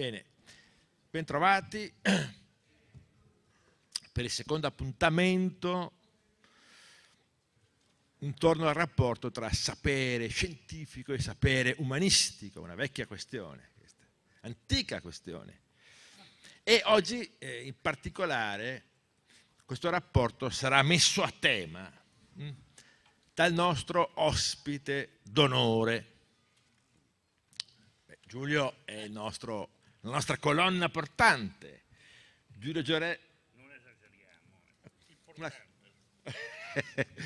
Bene, bentrovati per il secondo appuntamento intorno al rapporto tra sapere scientifico e sapere umanistico, una vecchia questione, antica questione. E oggi eh, in particolare questo rapporto sarà messo a tema mh, mm, dal nostro ospite d'onore. Giulio è il nostro la nostra colonna portante. Giulio Giorelli... Non esageriamo,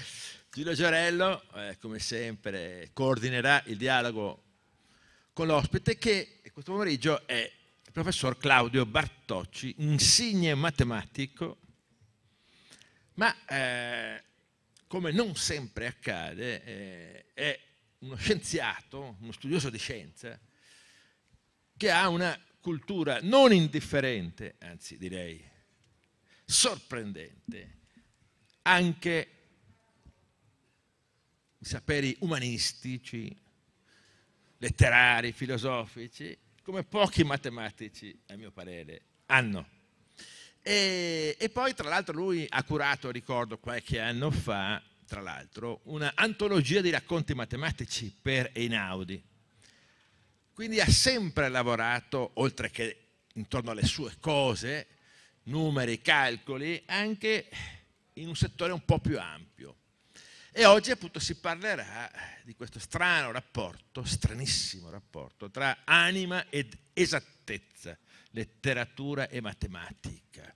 Giulio Giorello, eh, come sempre, coordinerà il dialogo con l'ospite che questo pomeriggio è il professor Claudio Bartocci, insigne matematico, ma eh, come non sempre accade, eh, è uno scienziato, uno studioso di scienza, che ha una cultura non indifferente, anzi direi sorprendente, anche i saperi umanistici, letterari, filosofici, come pochi matematici, a mio parere, hanno. E, e poi, tra l'altro, lui ha curato, ricordo, qualche anno fa, tra l'altro, un'antologia di racconti matematici per Einaudi, quindi ha sempre lavorato, oltre che intorno alle sue cose, numeri, calcoli, anche in un settore un po' più ampio. E oggi appunto si parlerà di questo strano rapporto, stranissimo rapporto, tra anima ed esattezza, letteratura e matematica.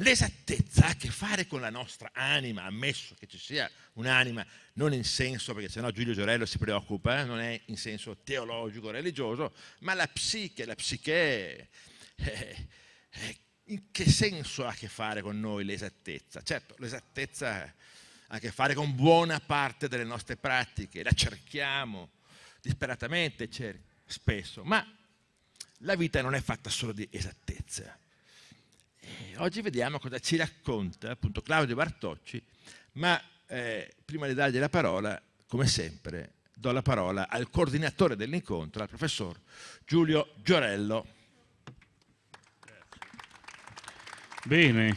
L'esattezza ha a che fare con la nostra anima, ammesso che ci sia un'anima, non in senso, perché sennò Giulio Giorello si preoccupa, eh, non è in senso teologico, religioso, ma la psiche, la psiche, eh, eh, in che senso ha a che fare con noi l'esattezza? Certo, l'esattezza ha a che fare con buona parte delle nostre pratiche, la cerchiamo disperatamente, spesso, ma la vita non è fatta solo di esattezza oggi vediamo cosa ci racconta appunto Claudio Bartocci, ma eh, prima di dargli la parola, come sempre, do la parola al coordinatore dell'incontro, al professor Giulio Giorello. Bene,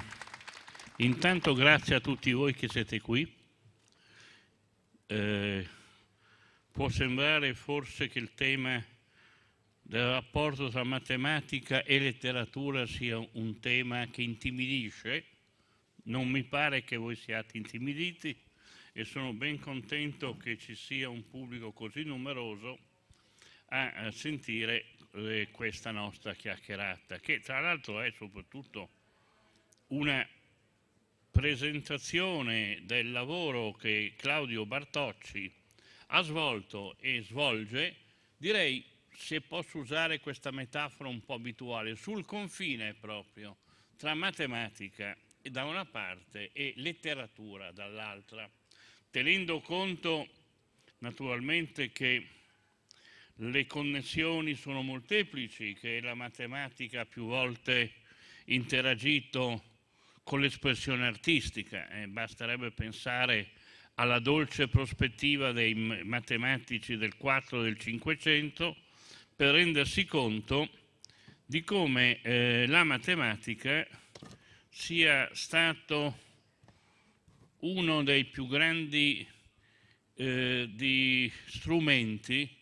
intanto grazie a tutti voi che siete qui. Eh, può sembrare forse che il tema del rapporto tra matematica e letteratura sia un tema che intimidisce, non mi pare che voi siate intimiditi e sono ben contento che ci sia un pubblico così numeroso a sentire eh, questa nostra chiacchierata, che tra l'altro è soprattutto una presentazione del lavoro che Claudio Bartocci ha svolto e svolge, direi se posso usare questa metafora un po' abituale, sul confine proprio tra matematica da una parte e letteratura dall'altra, tenendo conto naturalmente che le connessioni sono molteplici, che la matematica ha più volte interagito con l'espressione artistica, eh, basterebbe pensare alla dolce prospettiva dei matematici del 4 del 500 per rendersi conto di come eh, la matematica sia stato uno dei più grandi eh, strumenti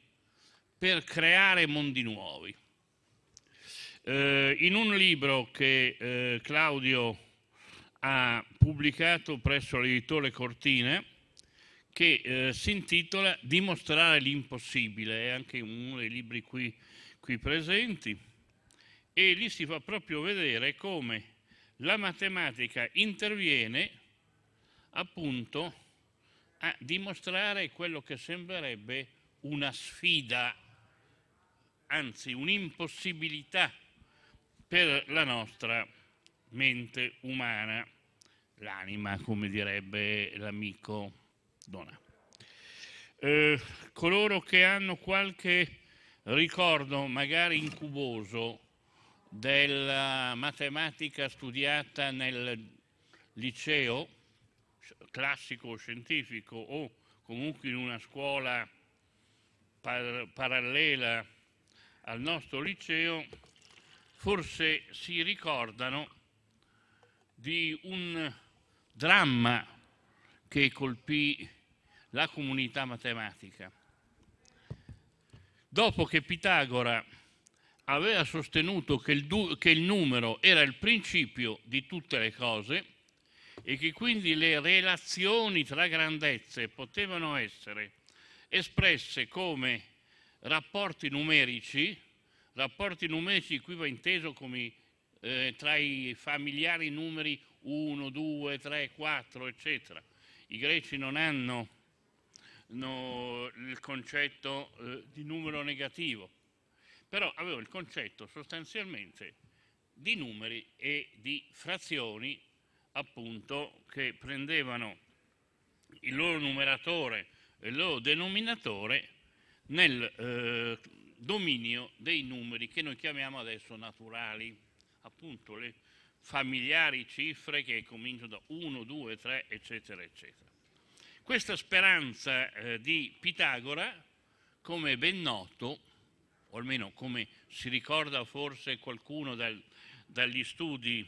per creare mondi nuovi. Eh, in un libro che eh, Claudio ha pubblicato presso l'editore Cortina, che eh, si intitola Dimostrare l'impossibile, è anche uno dei libri qui, qui presenti, e lì si fa proprio vedere come la matematica interviene appunto a dimostrare quello che sembrerebbe una sfida, anzi un'impossibilità per la nostra mente umana, l'anima, come direbbe l'amico dona. Eh, coloro che hanno qualche ricordo, magari incuboso, della matematica studiata nel liceo, classico o scientifico, o comunque in una scuola par parallela al nostro liceo, forse si ricordano di un dramma che colpì la comunità matematica. Dopo che Pitagora aveva sostenuto che il, che il numero era il principio di tutte le cose e che quindi le relazioni tra grandezze potevano essere espresse come rapporti numerici, rapporti numerici qui va inteso come eh, tra i familiari numeri 1, 2, 3, 4, eccetera. I greci non hanno no, il concetto eh, di numero negativo, però avevo il concetto sostanzialmente di numeri e di frazioni appunto che prendevano il loro numeratore e il loro denominatore nel eh, dominio dei numeri che noi chiamiamo adesso naturali, appunto le familiari cifre che cominciano da 1, 2, 3, eccetera, eccetera. Questa speranza eh, di Pitagora, come ben noto, o almeno come si ricorda forse qualcuno dal, dagli studi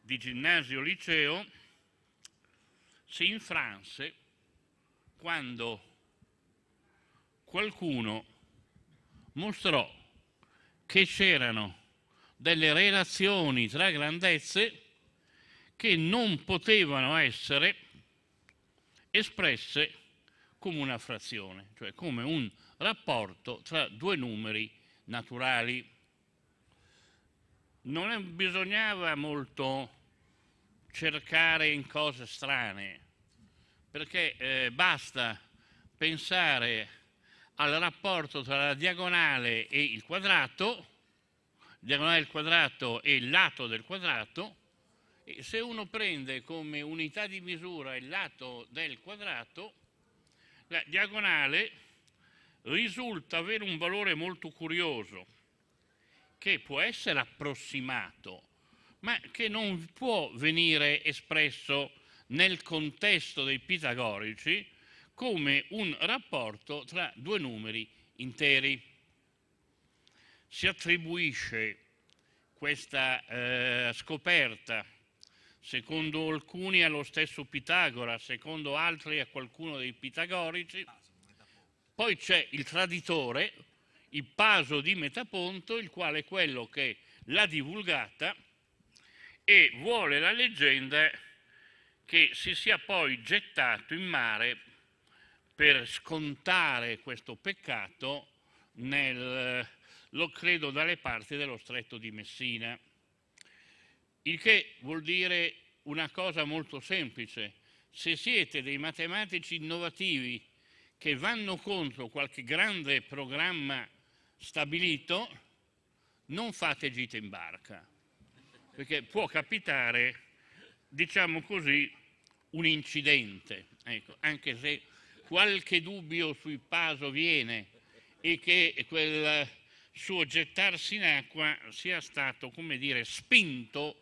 di ginnasio-liceo, si infranse quando qualcuno mostrò che c'erano delle relazioni tra grandezze che non potevano essere espresse come una frazione, cioè come un rapporto tra due numeri naturali. Non è, bisognava molto cercare in cose strane, perché eh, basta pensare al rapporto tra la diagonale e il quadrato, diagonale del quadrato e il lato del quadrato, se uno prende come unità di misura il lato del quadrato, la diagonale risulta avere un valore molto curioso, che può essere approssimato, ma che non può venire espresso nel contesto dei pitagorici come un rapporto tra due numeri interi. Si attribuisce questa eh, scoperta secondo alcuni allo stesso Pitagora, secondo altri a qualcuno dei pitagorici. Poi c'è il traditore, il Paso di Metaponto, il quale è quello che l'ha divulgata e vuole la leggenda che si sia poi gettato in mare per scontare questo peccato nel, lo credo dalle parti dello stretto di Messina il che vuol dire una cosa molto semplice. Se siete dei matematici innovativi che vanno contro qualche grande programma stabilito, non fate gite in barca, perché può capitare, diciamo così, un incidente. Ecco, anche se qualche dubbio sui paso viene e che quel suo gettarsi in acqua sia stato, come dire, spinto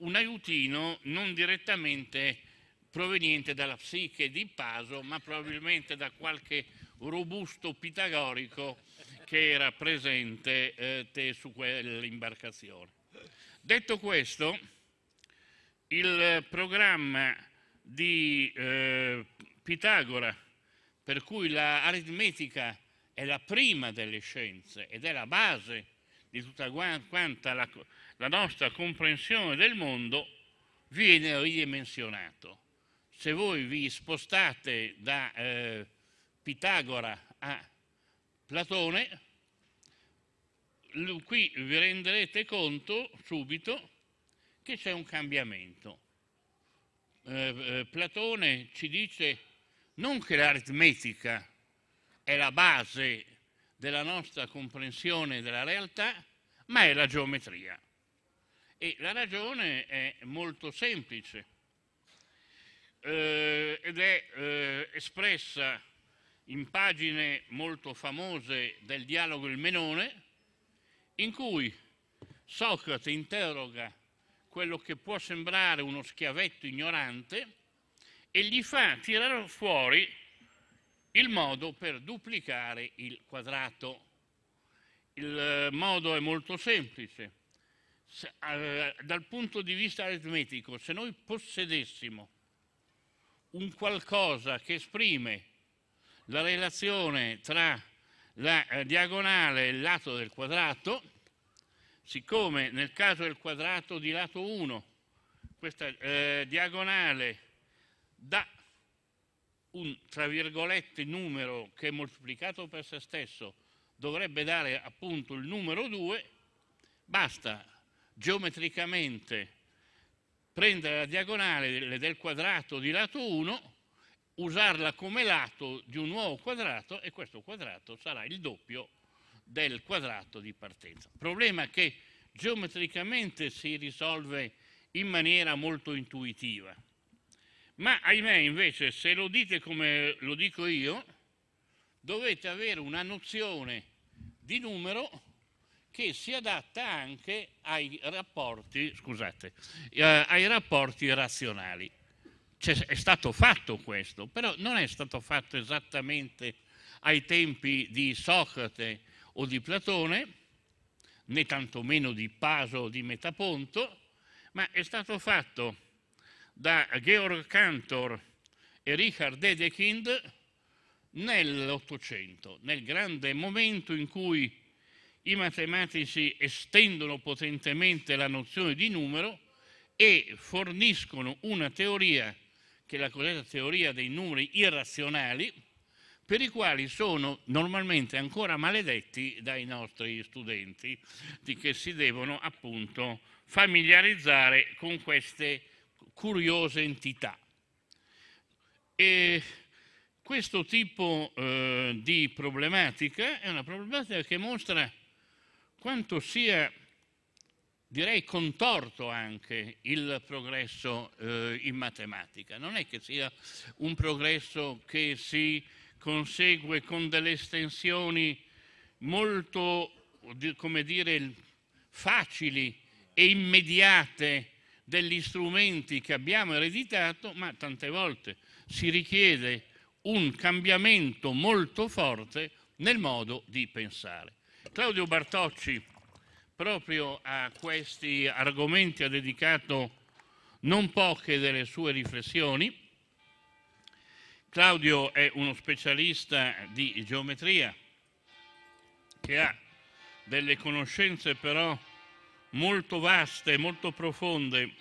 un aiutino non direttamente proveniente dalla psiche di Paso, ma probabilmente da qualche robusto pitagorico che era presente eh, su quell'imbarcazione. Detto questo, il programma di eh, Pitagora, per cui l'aritmetica è la prima delle scienze ed è la base di tutta quanta la la nostra comprensione del mondo viene ridimensionato. Se voi vi spostate da eh, Pitagora a Platone, qui vi renderete conto subito che c'è un cambiamento. Eh, eh, Platone ci dice non che l'aritmetica è la base della nostra comprensione della realtà, ma è la geometria. E la ragione è molto semplice eh, ed è eh, espressa in pagine molto famose del dialogo Il Menone, in cui Socrate interroga quello che può sembrare uno schiavetto ignorante e gli fa tirare fuori il modo per duplicare il quadrato. Il eh, modo è molto semplice se, a, eh, dal punto di vista aritmetico, se noi possedessimo un qualcosa che esprime la relazione tra la eh, diagonale e il lato del quadrato, siccome nel caso del quadrato di lato 1 questa eh, diagonale dà un tra virgolette numero che moltiplicato per se stesso dovrebbe dare appunto il numero 2, basta geometricamente prendere la diagonale del quadrato di lato 1, usarla come lato di un nuovo quadrato e questo quadrato sarà il doppio del quadrato di partenza. Problema che geometricamente si risolve in maniera molto intuitiva. Ma ahimè invece se lo dite come lo dico io, dovete avere una nozione di numero che si adatta anche ai rapporti, scusate, eh, ai rapporti razionali. C'è, cioè, è stato fatto questo, però non è stato fatto esattamente ai tempi di Socrate o di Platone, né tantomeno di Paso o di Metaponto, ma è stato fatto da Georg Cantor e Richard Dedekind nell'Ottocento, nel grande momento in cui i matematici estendono potentemente la nozione di numero e forniscono una teoria, che è la cosiddetta teoria dei numeri irrazionali, per i quali sono normalmente ancora maledetti dai nostri studenti, di che si devono appunto familiarizzare con queste curiose entità. E questo tipo eh, di problematica è una problematica che mostra quanto sia, direi, contorto anche il progresso eh, in matematica. Non è che sia un progresso che si consegue con delle estensioni molto, come dire, facili e immediate degli strumenti che abbiamo ereditato, ma tante volte si richiede un cambiamento molto forte nel modo di pensare. Claudio Bartocci proprio a questi argomenti ha dedicato non poche delle sue riflessioni. Claudio è uno specialista di geometria che ha delle conoscenze però molto vaste, molto profonde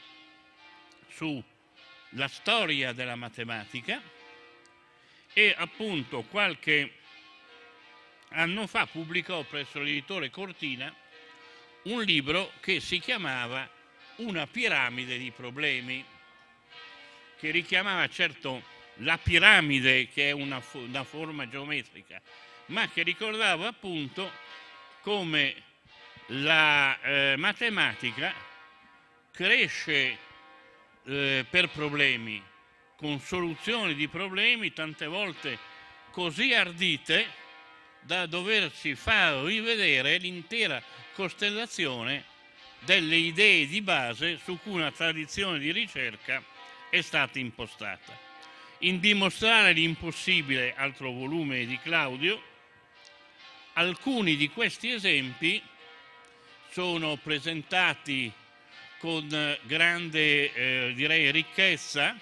sulla storia della matematica e appunto qualche anno fa pubblicò presso l'editore Cortina un libro che si chiamava Una piramide di problemi, che richiamava certo la piramide che è una, fo una forma geometrica, ma che ricordava appunto come la eh, matematica cresce eh, per problemi, con soluzioni di problemi tante volte così ardite da doverci far rivedere l'intera costellazione delle idee di base su cui una tradizione di ricerca è stata impostata. In dimostrare l'impossibile, altro volume di Claudio, alcuni di questi esempi sono presentati con grande, eh, direi, ricchezza,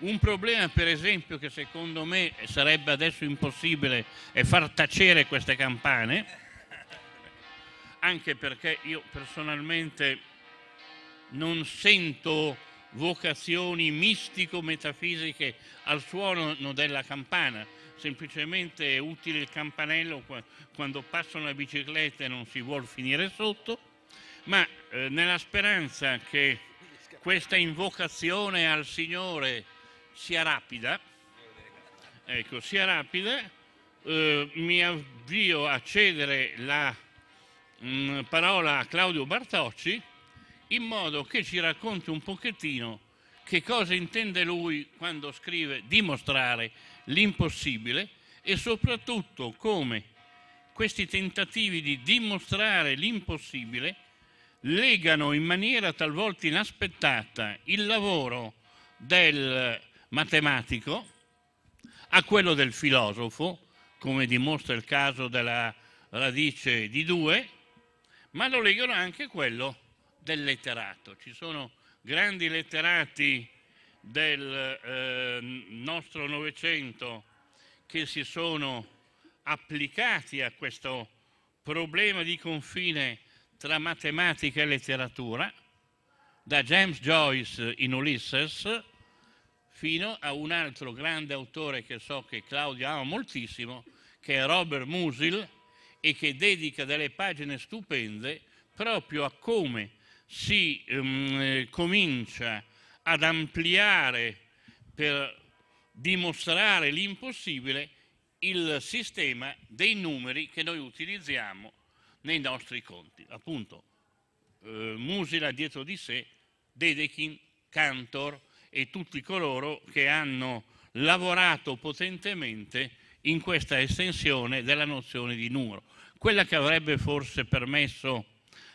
un problema per esempio che secondo me sarebbe adesso impossibile è far tacere queste campane, anche perché io personalmente non sento vocazioni mistico-metafisiche al suono della campana, semplicemente è utile il campanello quando passano le biciclette e non si vuol finire sotto, ma eh, nella speranza che questa invocazione al Signore sia rapida, ecco, sia rapida, eh, mi avvio a cedere la mh, mm, parola a Claudio Bartocci in modo che ci racconti un pochettino che cosa intende lui quando scrive dimostrare l'impossibile e soprattutto come questi tentativi di dimostrare l'impossibile legano in maniera talvolta inaspettata il lavoro del matematico a quello del filosofo, come dimostra il caso della radice di due, ma lo legano anche quello del letterato. Ci sono grandi letterati del eh, nostro Novecento che si sono applicati a questo problema di confine tra matematica e letteratura, da James Joyce in Ulysses fino a un altro grande autore che so che Claudio ama moltissimo, che è Robert Musil, e che dedica delle pagine stupende proprio a come si um, comincia ad ampliare per dimostrare l'impossibile il sistema dei numeri che noi utilizziamo nei nostri conti. Appunto, eh, Musil ha dietro di sé, Dedekin, Cantor, e tutti coloro che hanno lavorato potentemente in questa estensione della nozione di numero, quella che avrebbe forse permesso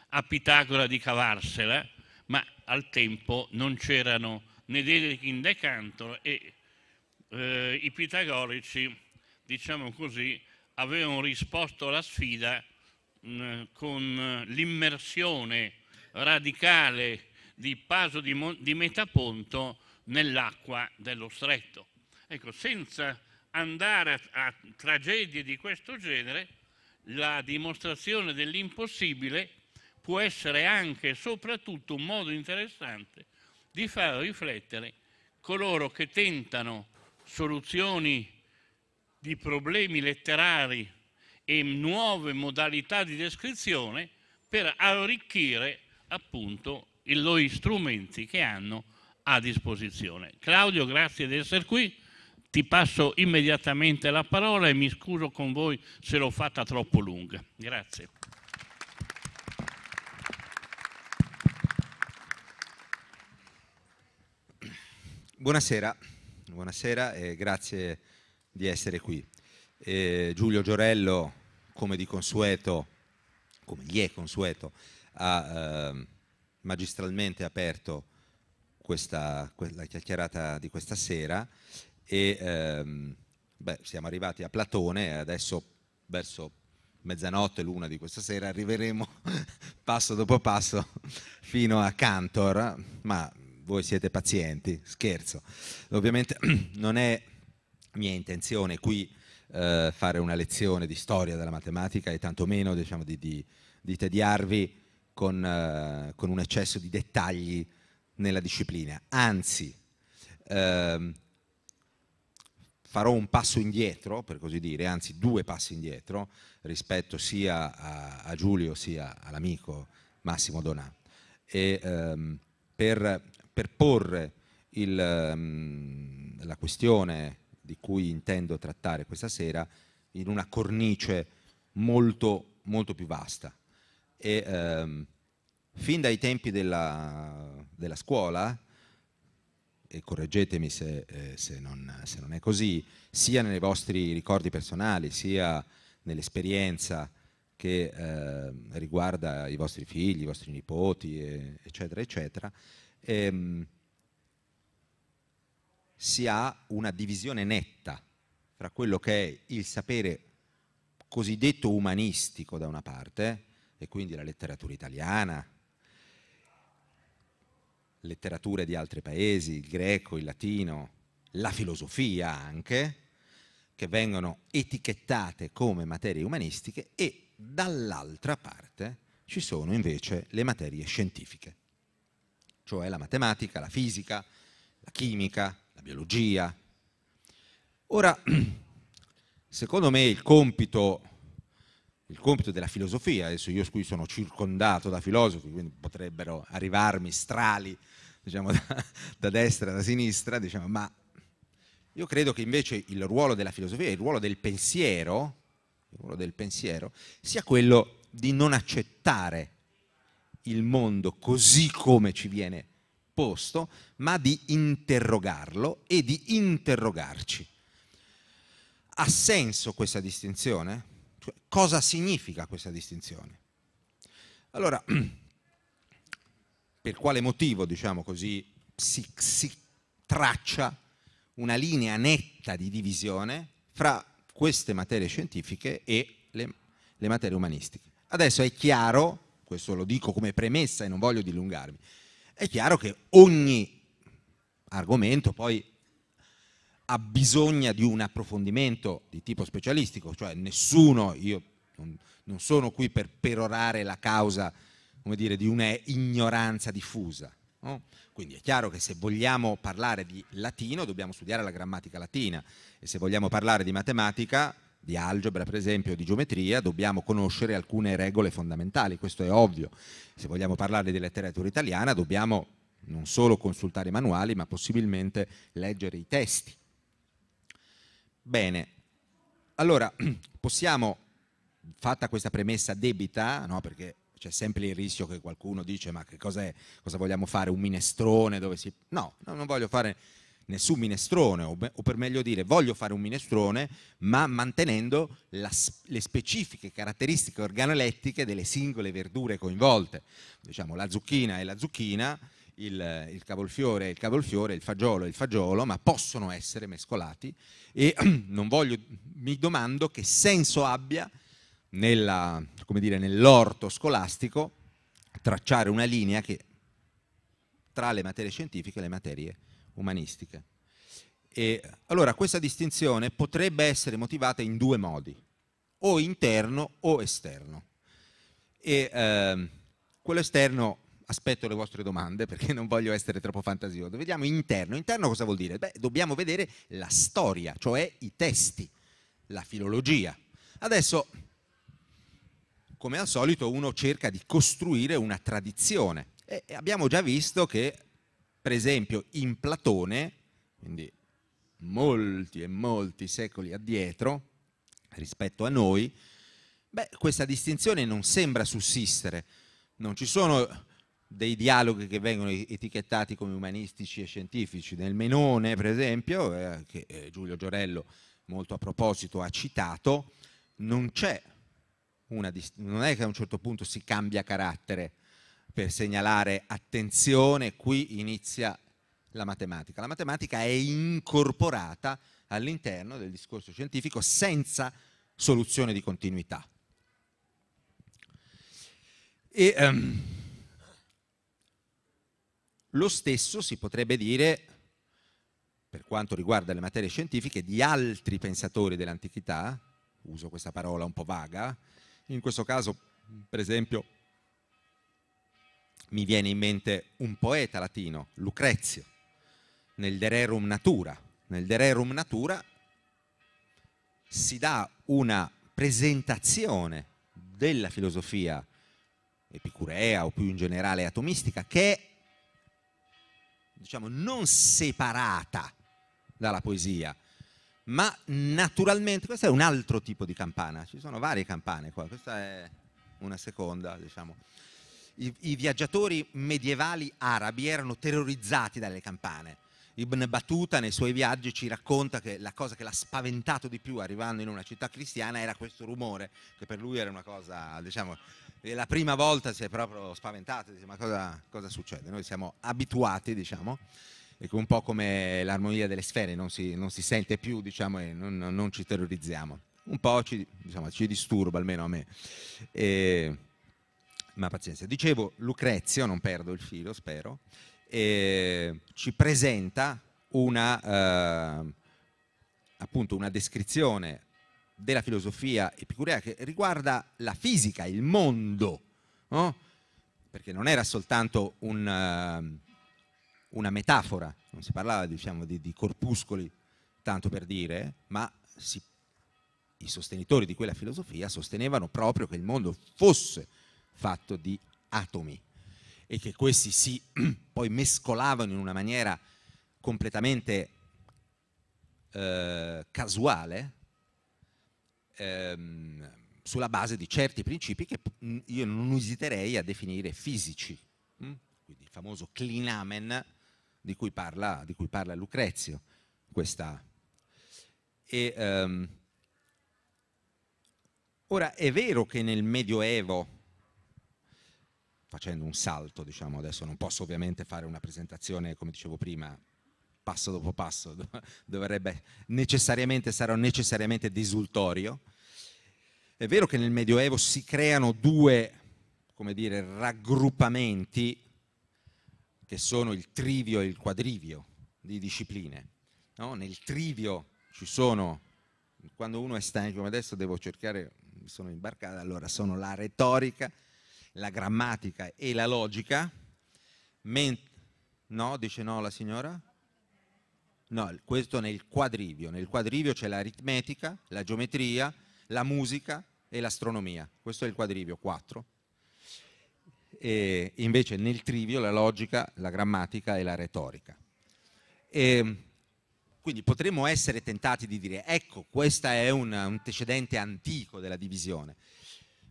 a Pitagora di cavarsela, ma al tempo non c'erano né Dedekind né Cantor e eh, i pitagorici, diciamo così, avevano risposto alla sfida mh, mm, con l'immersione radicale di Paso di, Mo di Metaponto nell'acqua dello stretto. Ecco, senza andare a, a tragedie di questo genere, la dimostrazione dell'impossibile può essere anche e soprattutto un modo interessante di far riflettere coloro che tentano soluzioni di problemi letterari e nuove modalità di descrizione per arricchire appunto i loro strumenti che hanno a disposizione. Claudio, grazie di essere qui. Ti passo immediatamente la parola e mi scuso con voi se l'ho fatta troppo lunga. Grazie. Buonasera, buonasera e grazie di essere qui. Eh, Giulio Giorello, come di consueto, come gli è consueto, ha eh, magistralmente aperto questa, la chiacchierata di questa sera e ehm, beh, siamo arrivati a Platone e adesso verso mezzanotte, l'una di questa sera, arriveremo passo dopo passo fino a Cantor, ma voi siete pazienti, scherzo. Ovviamente non è mia intenzione qui eh, fare una lezione di storia della matematica e tantomeno diciamo, di, di, di tediarvi con, eh, con, un eccesso di dettagli nella disciplina, anzi ehm, farò un passo indietro, per così dire, anzi due passi indietro rispetto sia a, a Giulio sia all'amico Massimo Donà, e, ehm, per, per, porre il, ehm, la questione di cui intendo trattare questa sera in una cornice molto, molto più vasta. E, ehm, fin dai tempi della, della scuola, e correggetemi se, eh, se, non, se, non, è così, sia nei vostri ricordi personali, sia nell'esperienza che eh, riguarda i vostri figli, i vostri nipoti, e, eccetera, eccetera, ehm, si ha una divisione netta fra quello che è il sapere cosiddetto umanistico da una parte, e quindi la letteratura italiana, letterature di altri paesi, il greco, il latino, la filosofia anche, che vengono etichettate come materie umanistiche e dall'altra parte ci sono invece le materie scientifiche, cioè la matematica, la fisica, la chimica, la biologia. Ora, secondo me il compito, il compito della filosofia, adesso io qui sono circondato da filosofi, quindi potrebbero arrivarmi strali diciamo, da, da destra, da sinistra, diciamo, ma io credo che invece il ruolo della filosofia, il ruolo del pensiero, il ruolo del pensiero sia quello di non accettare il mondo così come ci viene posto, ma di interrogarlo e di interrogarci. Ha senso questa distinzione? Cioè, cosa significa questa distinzione? Allora, per quale motivo, diciamo così, si, si traccia una linea netta di divisione fra queste materie scientifiche e le, le materie umanistiche. Adesso è chiaro, questo lo dico come premessa e non voglio dilungarmi, è chiaro che ogni argomento poi ha bisogno di un approfondimento di tipo specialistico, cioè nessuno, io non, non sono qui per perorare la causa come dire, di un'ignoranza diffusa. No? Quindi è chiaro che se vogliamo parlare di latino dobbiamo studiare la grammatica latina e se vogliamo parlare di matematica, di algebra per esempio, di geometria, dobbiamo conoscere alcune regole fondamentali, questo è ovvio. Se vogliamo parlare di letteratura italiana dobbiamo non solo consultare i manuali ma possibilmente leggere i testi. Bene, allora possiamo, fatta questa premessa debita, no? perché c'è sempre il rischio che qualcuno dice ma che cos'è, cosa vogliamo fare, un minestrone dove si... No, no non voglio fare nessun minestrone, o, o, per meglio dire voglio fare un minestrone, ma mantenendo la, le specifiche caratteristiche organolettiche delle singole verdure coinvolte. Diciamo la zucchina è la zucchina, il, il cavolfiore è il cavolfiore, il fagiolo è il fagiolo, ma possono essere mescolati e voglio, mi domando che senso abbia nella, dire, nell'orto scolastico tracciare una linea che, tra le materie scientifiche e le materie umanistiche. E, allora questa distinzione potrebbe essere motivata in due modi, o interno o esterno. E, ehm, quello esterno aspetto le vostre domande perché non voglio essere troppo fantasioso. Vediamo interno. Interno cosa vuol dire? Beh, dobbiamo vedere la storia, cioè i testi, la filologia. Adesso come al solito uno cerca di costruire una tradizione. E abbiamo già visto che, per esempio, in Platone, quindi molti e molti secoli addietro rispetto a noi, beh, questa distinzione non sembra sussistere. Non ci sono dei dialoghi che vengono etichettati come umanistici e scientifici. Nel Menone, per esempio, eh, che eh, Giulio Giorello molto a proposito ha citato, non c'è dist- non è che a un certo punto si cambia carattere per segnalare attenzione, qui inizia la matematica. La matematica è incorporata all'interno del discorso scientifico senza soluzione di continuità. E, um, lo stesso si potrebbe dire per quanto riguarda le materie scientifiche di altri pensatori dell'antichità, uso questa parola un po' vaga, in questo caso, per esempio, mi viene in mente un poeta latino, Lucrezio, nel Dererum Natura. Nel Dererum Natura si dà una presentazione della filosofia epicurea o più in generale atomistica che è diciamo non separata dalla poesia, ma naturalmente questo è un altro tipo di campana, ci sono varie campane qua, questa è una seconda, diciamo. I, i viaggiatori medievali arabi erano terrorizzati dalle campane. Ibn Battuta nei suoi viaggi ci racconta che la cosa che l'ha spaventato di più arrivando in una città cristiana era questo rumore, che per lui era una cosa, diciamo, la prima volta si è proprio spaventato, dice ma cosa, cosa succede? Noi siamo abituati, diciamo un po' come l'armonia delle sfere, non si, non si sente più diciamo, e non, non, ci terrorizziamo. Un po' ci, diciamo, ci disturba, almeno a me. E, ma pazienza. Dicevo, Lucrezio, non perdo il filo, spero, e, ci presenta una, eh, appunto una descrizione della filosofia epicurea che riguarda la fisica, il mondo, no? perché non era soltanto un, eh, una metafora, non si parlava diciamo, di, di corpuscoli tanto per dire, ma si, i sostenitori di quella filosofia sostenevano proprio che il mondo fosse fatto di atomi e che questi si poi mescolavano in una maniera completamente eh, casuale ehm, sulla base di certi principi che mm, io non esiterei a definire fisici, mm? quindi il famoso clinamen di cui parla, di cui parla Lucrezio, questa e, um, ora è vero che nel Medioevo, facendo un salto, diciamo adesso non posso ovviamente fare una presentazione, come dicevo prima, passo dopo passo, dovrebbe necessariamente, sarò necessariamente desultorio. È vero che nel Medioevo si creano due, come dire, raggruppamenti che sono il trivio e il quadrivio di discipline. No? Nel trivio ci sono, quando uno è stanco, come adesso devo cercare, mi sono imbarcato, allora sono la retorica, la grammatica e la logica. Ment- no, dice no la signora? No, questo nel quadrivio. Nel quadrivio c'è l'aritmetica, la geometria, la musica e l'astronomia. Questo è il quadrivio 4 e invece nel trivio la logica, la grammatica e la retorica. E quindi potremmo essere tentati di dire, ecco, questo è un antecedente antico della divisione,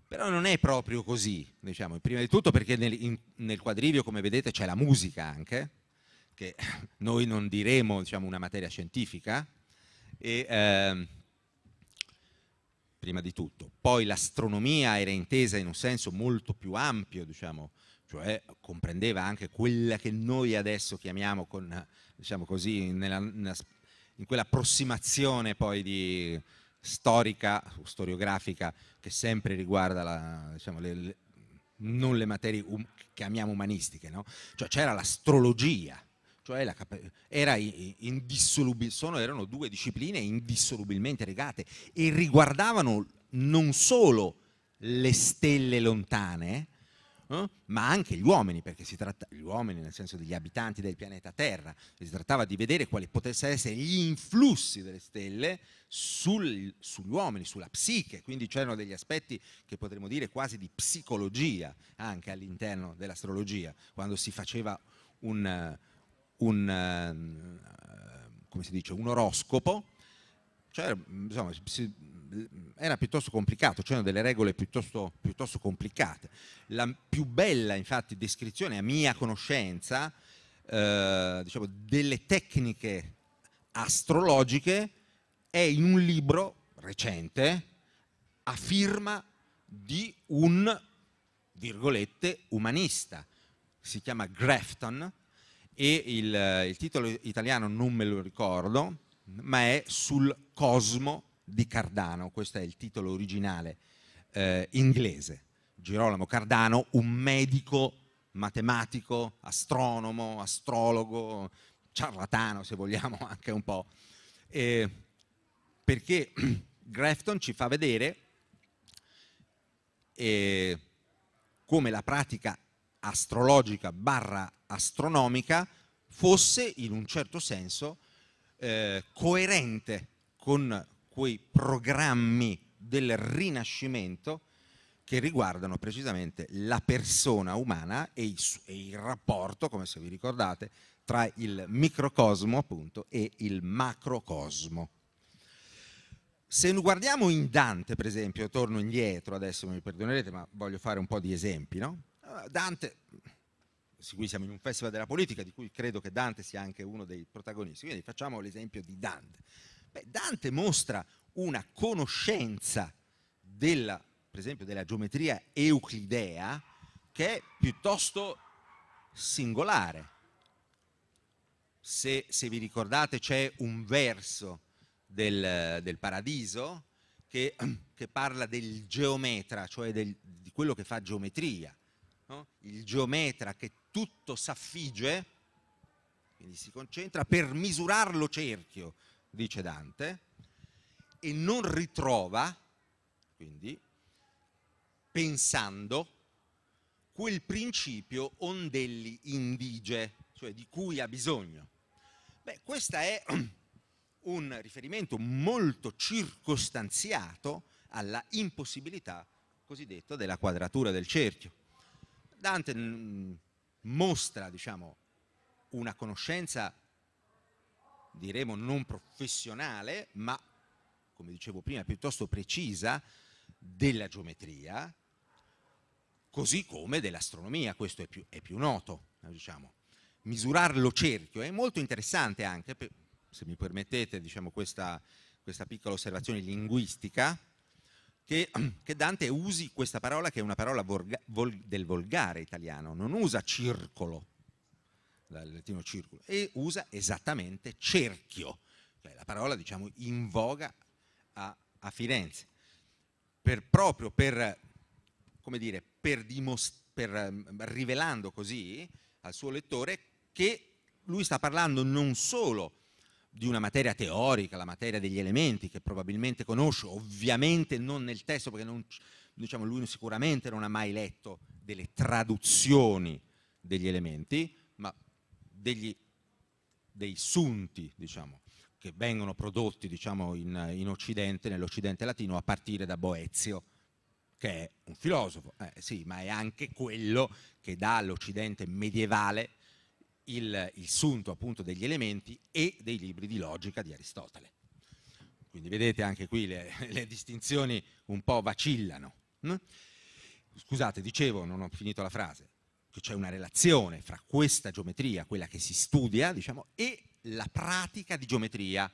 però non è proprio così, diciamo, prima di tutto perché nel, in, nel quadrivio, come vedete, c'è la musica anche, che noi non diremo diciamo, una materia scientifica, e, eh, prima di tutto. Poi l'astronomia era intesa in un senso molto più ampio, diciamo, cioè comprendeva anche quella che noi adesso chiamiamo con, diciamo così, nella, in quell'approssimazione poi di storica o storiografica che sempre riguarda la, diciamo, le, le, non le materie um, che amiamo umanistiche, no? cioè c'era l'astrologia, cioè la, era sono, erano due discipline indissolubilmente legate e riguardavano non solo le stelle lontane, eh, ma anche gli uomini, perché si tratta, gli uomini nel senso degli abitanti del pianeta Terra, si trattava di vedere quali potessero essere gli influssi delle stelle sul, sugli uomini, sulla psiche, quindi c'erano degli aspetti che potremmo dire quasi di psicologia anche all'interno dell'astrologia, quando si faceva un un, ehm, come si dice, un oroscopo, cioè, insomma, si, era piuttosto complicato, c'erano cioè delle regole piuttosto, piuttosto, complicate. La più bella, infatti, descrizione a mia conoscenza eh, diciamo, delle tecniche astrologiche è in un libro recente a firma di un, virgolette, umanista. Si chiama Grafton, e il, eh, il titolo italiano non me lo ricordo, ma è Sul cosmo di Cardano, questo è il titolo originale eh, inglese. Girolamo Cardano, un medico, matematico, astronomo, astrologo, ciarlatano se vogliamo anche un po', eh, perché Grafton ci fa vedere eh, come la pratica astrologica barra astronomica fosse in un certo senso eh, coerente con quei programmi del Rinascimento che riguardano precisamente la persona umana e il, e il rapporto, come se vi ricordate, tra il microcosmo appunto e il macrocosmo. Se guardiamo in Dante, per esempio, torno indietro, adesso mi perdonerete, ma voglio fare un po' di esempi, no? Eh, Dante, qui siamo in un festival della politica, di cui credo che Dante sia anche uno dei protagonisti, quindi facciamo l'esempio di Dante. Beh, Dante mostra una conoscenza della, per esempio, della geometria euclidea che è piuttosto singolare. Se, se vi ricordate c'è un verso del, del paradiso che, che, parla del geometra, cioè del, di quello che fa geometria no? il geometra che tutto s'affigge, quindi si concentra per misurarlo cerchio, dice Dante, e non ritrova, quindi, pensando, quel principio ondelli indige, cioè di cui ha bisogno. Beh, questo è un riferimento molto circostanziato alla impossibilità cosiddetta della quadratura del cerchio. Dante mostra, diciamo, una conoscenza, diremo, non professionale, ma, come dicevo prima, piuttosto precisa della geometria, così come dell'astronomia, questo è più, è più noto, eh, diciamo. Misurarlo cerchio è molto interessante anche, se mi permettete, diciamo, questa, questa piccola osservazione linguistica, che, che, Dante usi questa parola che è una parola volga, vol, del volgare italiano, non usa circolo, dal latino circolo, e usa esattamente cerchio, cioè la parola diciamo in voga a, a Firenze, per, proprio per, come dire, per, dimost- per mm, rivelando così al suo lettore che lui sta parlando non solo di di una materia teorica, la materia degli elementi che probabilmente conosce, ovviamente non nel testo perché non, diciamo, lui sicuramente non ha mai letto delle traduzioni degli elementi, ma degli, dei sunti diciamo, che vengono prodotti diciamo, in, in, Occidente, nell'Occidente latino, a partire da Boezio che è un filosofo, eh, sì, ma è anche quello che dà all'Occidente medievale il, il sunto appunto degli elementi e dei libri di logica di Aristotele. Quindi vedete anche qui le, le distinzioni un po' vacillano. Scusate, dicevo, non ho finito la frase, che c'è una relazione fra questa geometria, quella che si studia, diciamo, e la pratica di geometria.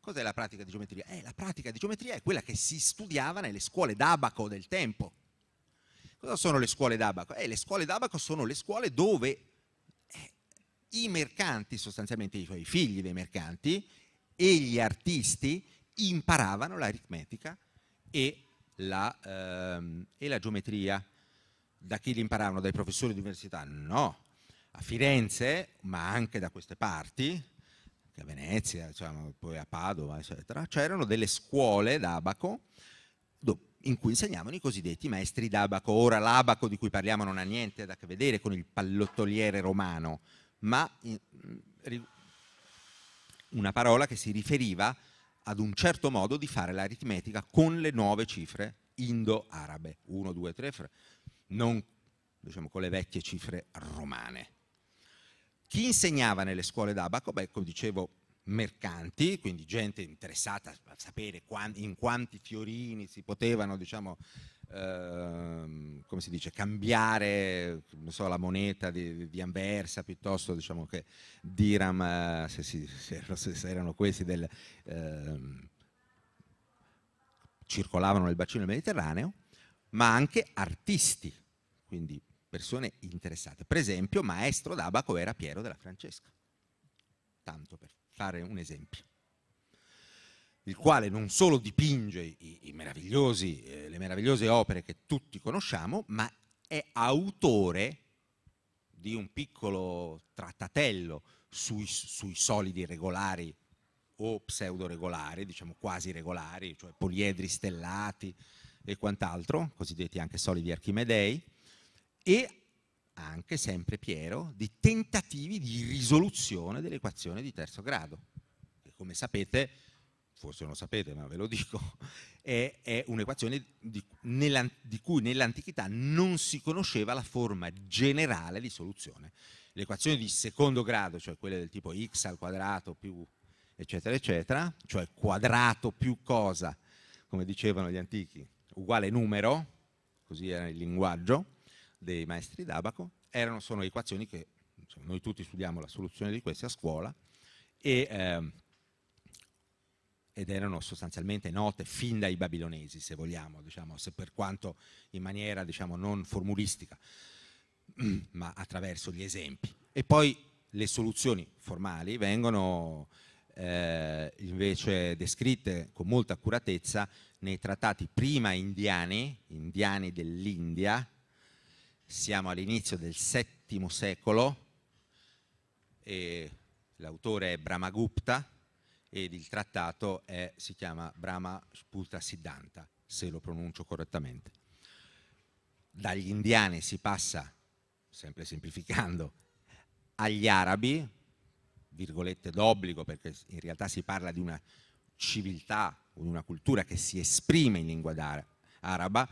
Cos'è la pratica di geometria? Eh, la pratica di geometria è quella che si studiava nelle scuole d'abaco del tempo. Cosa sono le scuole d'abaco? Eh, le scuole d'abaco sono le scuole dove i mercanti, sostanzialmente i suoi figli dei mercanti e gli artisti imparavano l'aritmetica e, la, ehm, e la geometria. Da chi li imparavano? Dai professori di università? No, a Firenze, ma anche da queste parti, a Venezia, diciamo, poi a Padova, eccetera, c'erano delle scuole d'abaco in cui insegnavano i cosiddetti maestri d'abaco. Ora l'abaco di cui parliamo non ha niente da che vedere con il pallottoliere romano, ma una parola che si riferiva ad un certo modo di fare l'aritmetica con le nuove cifre indo-arabe, 1, 2, 3, non diciamo, con le vecchie cifre romane. Chi insegnava nelle scuole d'abaco? Beh, come dicevo, mercanti, quindi gente interessata a sapere in quanti fiorini si potevano diciamo, Ehm, come si dice, cambiare so, la moneta di, di, Anversa piuttosto diciamo che Diram, eh, se, si, se, erano, se erano, questi del, ehm, circolavano nel bacino del Mediterraneo, ma anche artisti, quindi persone interessate. Per esempio, maestro d'abaco era Piero della Francesca. Tanto per fare un esempio il quale non solo dipinge i, i eh, le meravigliose opere che tutti conosciamo, ma è autore di un piccolo trattatello sui, sui solidi regolari o pseudo-regolari, diciamo quasi regolari, cioè poliedri stellati e quant'altro, cosiddetti anche solidi archimedei, e anche sempre Piero di tentativi di risoluzione dell'equazione di terzo grado, che come sapete forse non lo sapete ma ve lo dico, è, è un'equazione di, di cui nell'antichità non si conosceva la forma generale di soluzione. Le equazioni di secondo grado, cioè quelle del tipo x al quadrato più eccetera eccetera, cioè quadrato più cosa, come dicevano gli antichi, uguale numero, così era il linguaggio dei maestri d'abaco, erano, sono equazioni che noi tutti studiamo la soluzione di queste a scuola e eh, ed erano sostanzialmente note fin dai babilonesi, se vogliamo, diciamo, se per quanto in maniera diciamo, non formulistica, ma attraverso gli esempi. E poi le soluzioni formali vengono eh, invece descritte con molta accuratezza nei trattati prima indiani, indiani dell'India, siamo all'inizio del VII secolo, e l'autore è Brahmagupta, ed il trattato è, si chiama Brahma Sputra Siddhanta, se lo pronuncio correttamente. Dagli indiani si passa, sempre semplificando, agli arabi, virgolette d'obbligo, perché in realtà si parla di una civiltà o di una cultura che si esprime in lingua araba,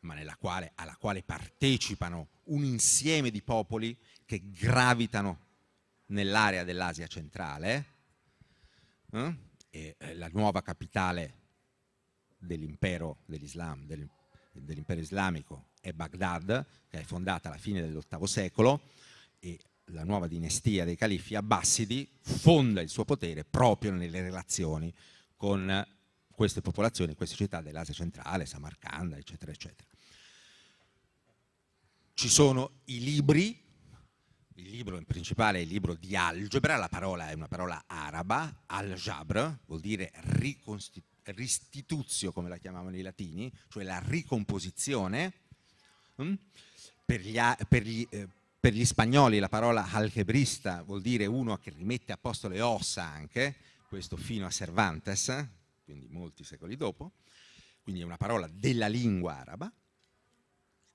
ma quale, alla quale partecipano un insieme di popoli che gravitano nell'area dell'Asia centrale, eh? e, eh, la nuova capitale dell'impero dell'Islam, del, dell'impero islamico è Baghdad, che è fondata alla fine dell'VIII secolo e la nuova dinastia dei califi abbasidi fonda il suo potere proprio nelle relazioni con queste popolazioni, queste città dell'Asia centrale, Samarcanda, eccetera, eccetera. Ci sono i libri il libro in principale è il libro di algebra, la parola è una parola araba, al-jabr vuol dire ristituzio come la chiamavano i latini, cioè la ricomposizione. Mm? Per gli, per gli, eh, per gli spagnoli la parola algebrista vuol dire uno che rimette a posto le ossa anche, questo fino a Cervantes, quindi molti secoli dopo, quindi è una parola della lingua araba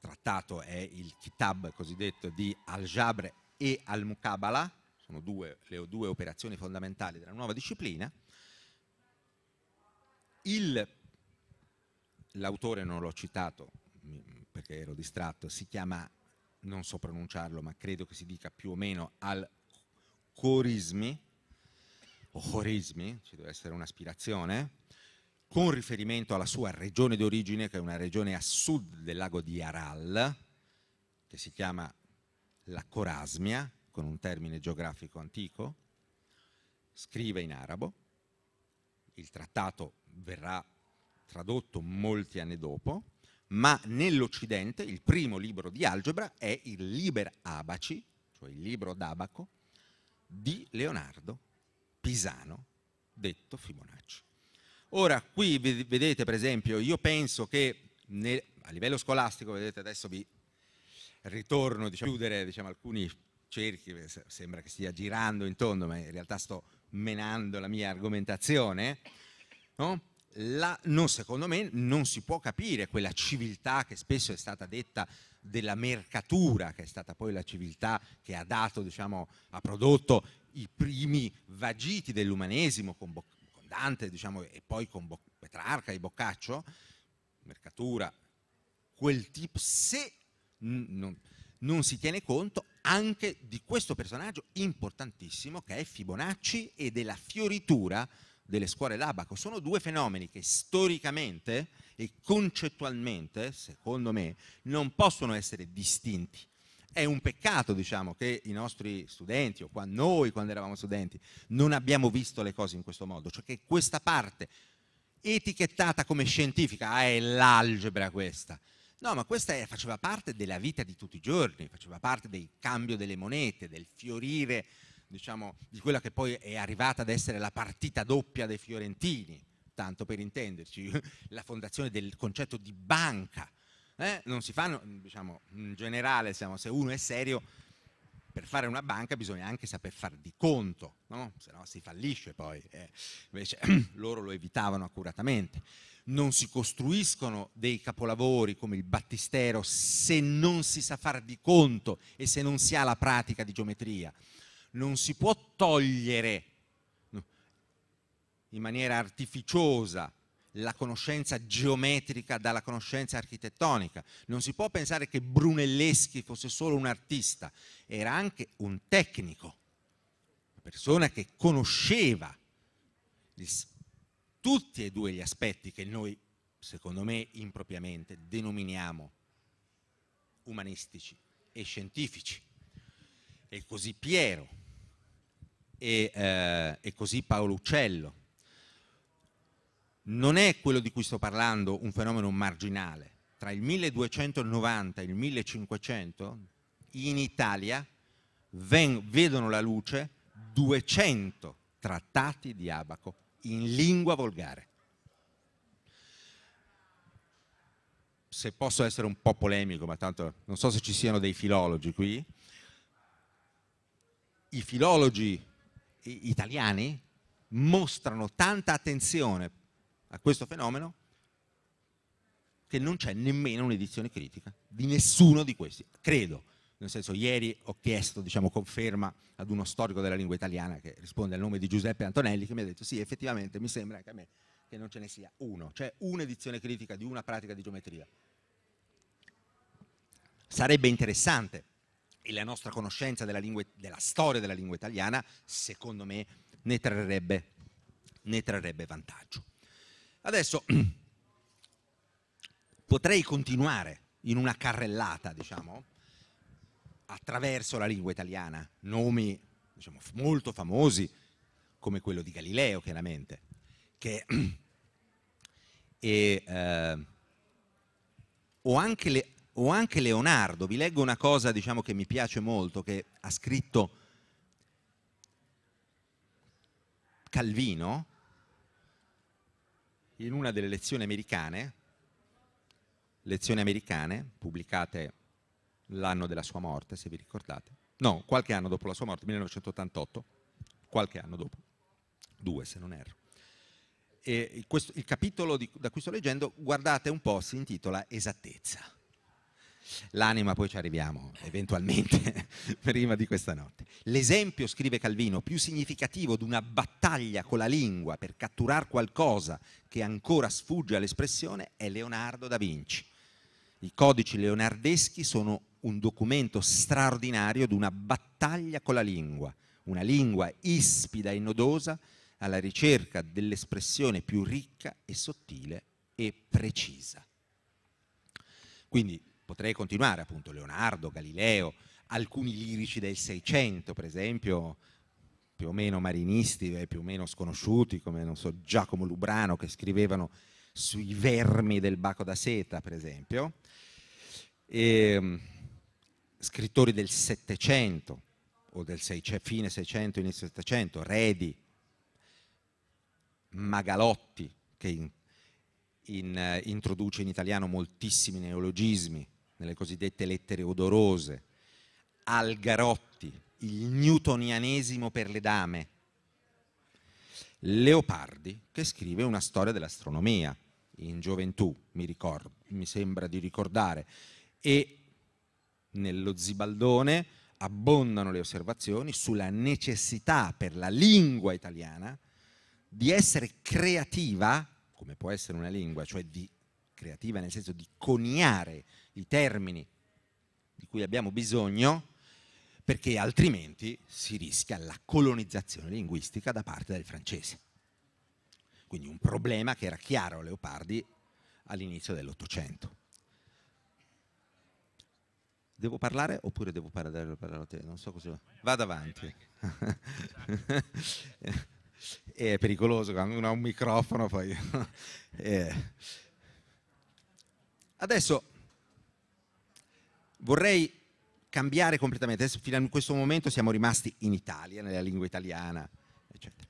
trattato è il kitab cosiddetto di Al-Jabr e al Muqabala, sono due, le due operazioni fondamentali della nuova disciplina, l'autore non l'ho citato perché ero distratto, si chiama, non so pronunciarlo, ma credo che si dica più o meno al Corismi, o Corismi, ci deve essere un'aspirazione, con riferimento alla sua regione d'origine, che è una regione a sud del lago di Aral, che si chiama la Corasmia, con un termine geografico antico, scrive in arabo, il trattato verrà tradotto molti anni dopo, ma nell'Occidente il primo libro di algebra è il Liber Abaci, cioè il libro d'abaco, di Leonardo Pisano, detto Fibonacci. Ora, qui vedete per esempio, io penso che nel, a livello scolastico, vedete adesso vi ritorno, diciamo, chiudere diciamo, alcuni cerchi, sembra che stia girando in tondo, ma in realtà sto menando la mia argomentazione, no? La, non, secondo me non si può capire quella civiltà che spesso è stata detta della mercatura, che è stata poi la civiltà che ha dato, diciamo, ha prodotto i primi vagiti dell'umanesimo con, Bo- con Dante diciamo, e poi con Bo- Petrarca e Boccaccio, mercatura, quel tipo, se non, non si tiene conto anche di questo personaggio importantissimo che è Fibonacci e della fioritura delle scuole d'abaco. Sono due fenomeni che storicamente e concettualmente, secondo me, non possono essere distinti. È un peccato, diciamo, che i nostri studenti, o qua noi quando eravamo studenti, non abbiamo visto le cose in questo modo, cioè che questa parte etichettata come scientifica ah, è l'algebra questa No, ma questa è, faceva parte della vita di tutti i giorni, faceva parte del cambio delle monete, del fiorire, diciamo, di quella che poi è arrivata ad essere la partita doppia dei fiorentini, tanto per intenderci, la fondazione del concetto di banca. Eh? Non si fanno, diciamo, in generale, siamo, se uno è serio, per fare una banca bisogna anche saper far di conto, no? se no si fallisce poi. Eh. Invece loro lo evitavano accuratamente non si costruiscono dei capolavori come il battistero se non si sa far di conto e se non si ha la pratica di geometria. Non si può togliere in maniera artificiosa la conoscenza geometrica dalla conoscenza architettonica. Non si può pensare che Brunelleschi fosse solo un artista, era anche un tecnico, una persona che conosceva tutti e due gli aspetti che noi, secondo me, impropriamente denominiamo umanistici e scientifici. E così Piero, e, eh, e così Paolo Uccello. Non è quello di cui sto parlando un fenomeno marginale. Tra il 1290 e il 1500 in Italia ven- vedono la luce 200 trattati di Abaco in lingua volgare. Se posso essere un po' polemico, ma tanto non so se ci siano dei filologi qui, i filologi italiani mostrano tanta attenzione a questo fenomeno che non c'è nemmeno un'edizione critica di nessuno di questi, credo nel senso ieri ho chiesto diciamo, conferma ad uno storico della lingua italiana che risponde al nome di Giuseppe Antonelli che mi ha detto sì effettivamente mi sembra anche a me che non ce ne sia uno, cioè un'edizione critica di una pratica di geometria. Sarebbe interessante e la nostra conoscenza della, lingua, della storia della lingua italiana secondo me ne trarrebbe, ne trarrebbe vantaggio. Adesso potrei continuare in una carrellata, diciamo, attraverso la lingua italiana, nomi diciamo, molto famosi come quello di Galileo, chiaramente, che, e, eh, o, anche le, o, anche Leonardo, vi leggo una cosa diciamo, che mi piace molto, che ha scritto Calvino in una delle lezioni americane, lezioni americane pubblicate l'anno della sua morte, se vi ricordate. No, qualche anno dopo la sua morte, 1988, qualche anno dopo, due se non erro. E questo, il capitolo di, da cui sto leggendo, guardate un po', si intitola Esattezza. L'anima poi ci arriviamo eventualmente prima di questa notte. L'esempio, scrive Calvino, più significativo di una battaglia con la lingua per catturare qualcosa che ancora sfugge all'espressione è Leonardo da Vinci. I codici leonardeschi sono un documento straordinario di una battaglia con la lingua, una lingua ispida e nodosa alla ricerca dell'espressione più ricca e sottile e precisa. Quindi potrei continuare, appunto, Leonardo, Galileo, alcuni lirici del Seicento, per esempio, più o meno marinisti e eh, più o meno sconosciuti, come non so, Giacomo Lubrano, che scrivevano sui vermi del baco da seta, per esempio. E, ehm, scrittori del Settecento o del seice, cioè fine Seicento, inizio Settecento, Redi, Magalotti, che in, in, eh, introduce in italiano moltissimi neologismi nelle cosiddette lettere odorose, Algarotti, il newtonianesimo per le dame, Leopardi, che scrive una storia dell'astronomia in gioventù, mi, ricordo, mi sembra di ricordare, e nello Zibaldone abbondano le osservazioni sulla necessità per la lingua italiana di essere creativa, come può essere una lingua, cioè di creativa nel senso di coniare i termini di cui abbiamo bisogno, perché altrimenti si rischia la colonizzazione linguistica da parte del francese. Quindi un problema che era chiaro a Leopardi all'inizio dell'Ottocento. Devo parlare oppure devo parlare, a te? Non so cosa. Vado avanti. è pericoloso quando uno ha un microfono poi. Eh. Adesso vorrei cambiare completamente. Adesso, fino a questo momento siamo rimasti in Italia, nella lingua italiana, eccetera.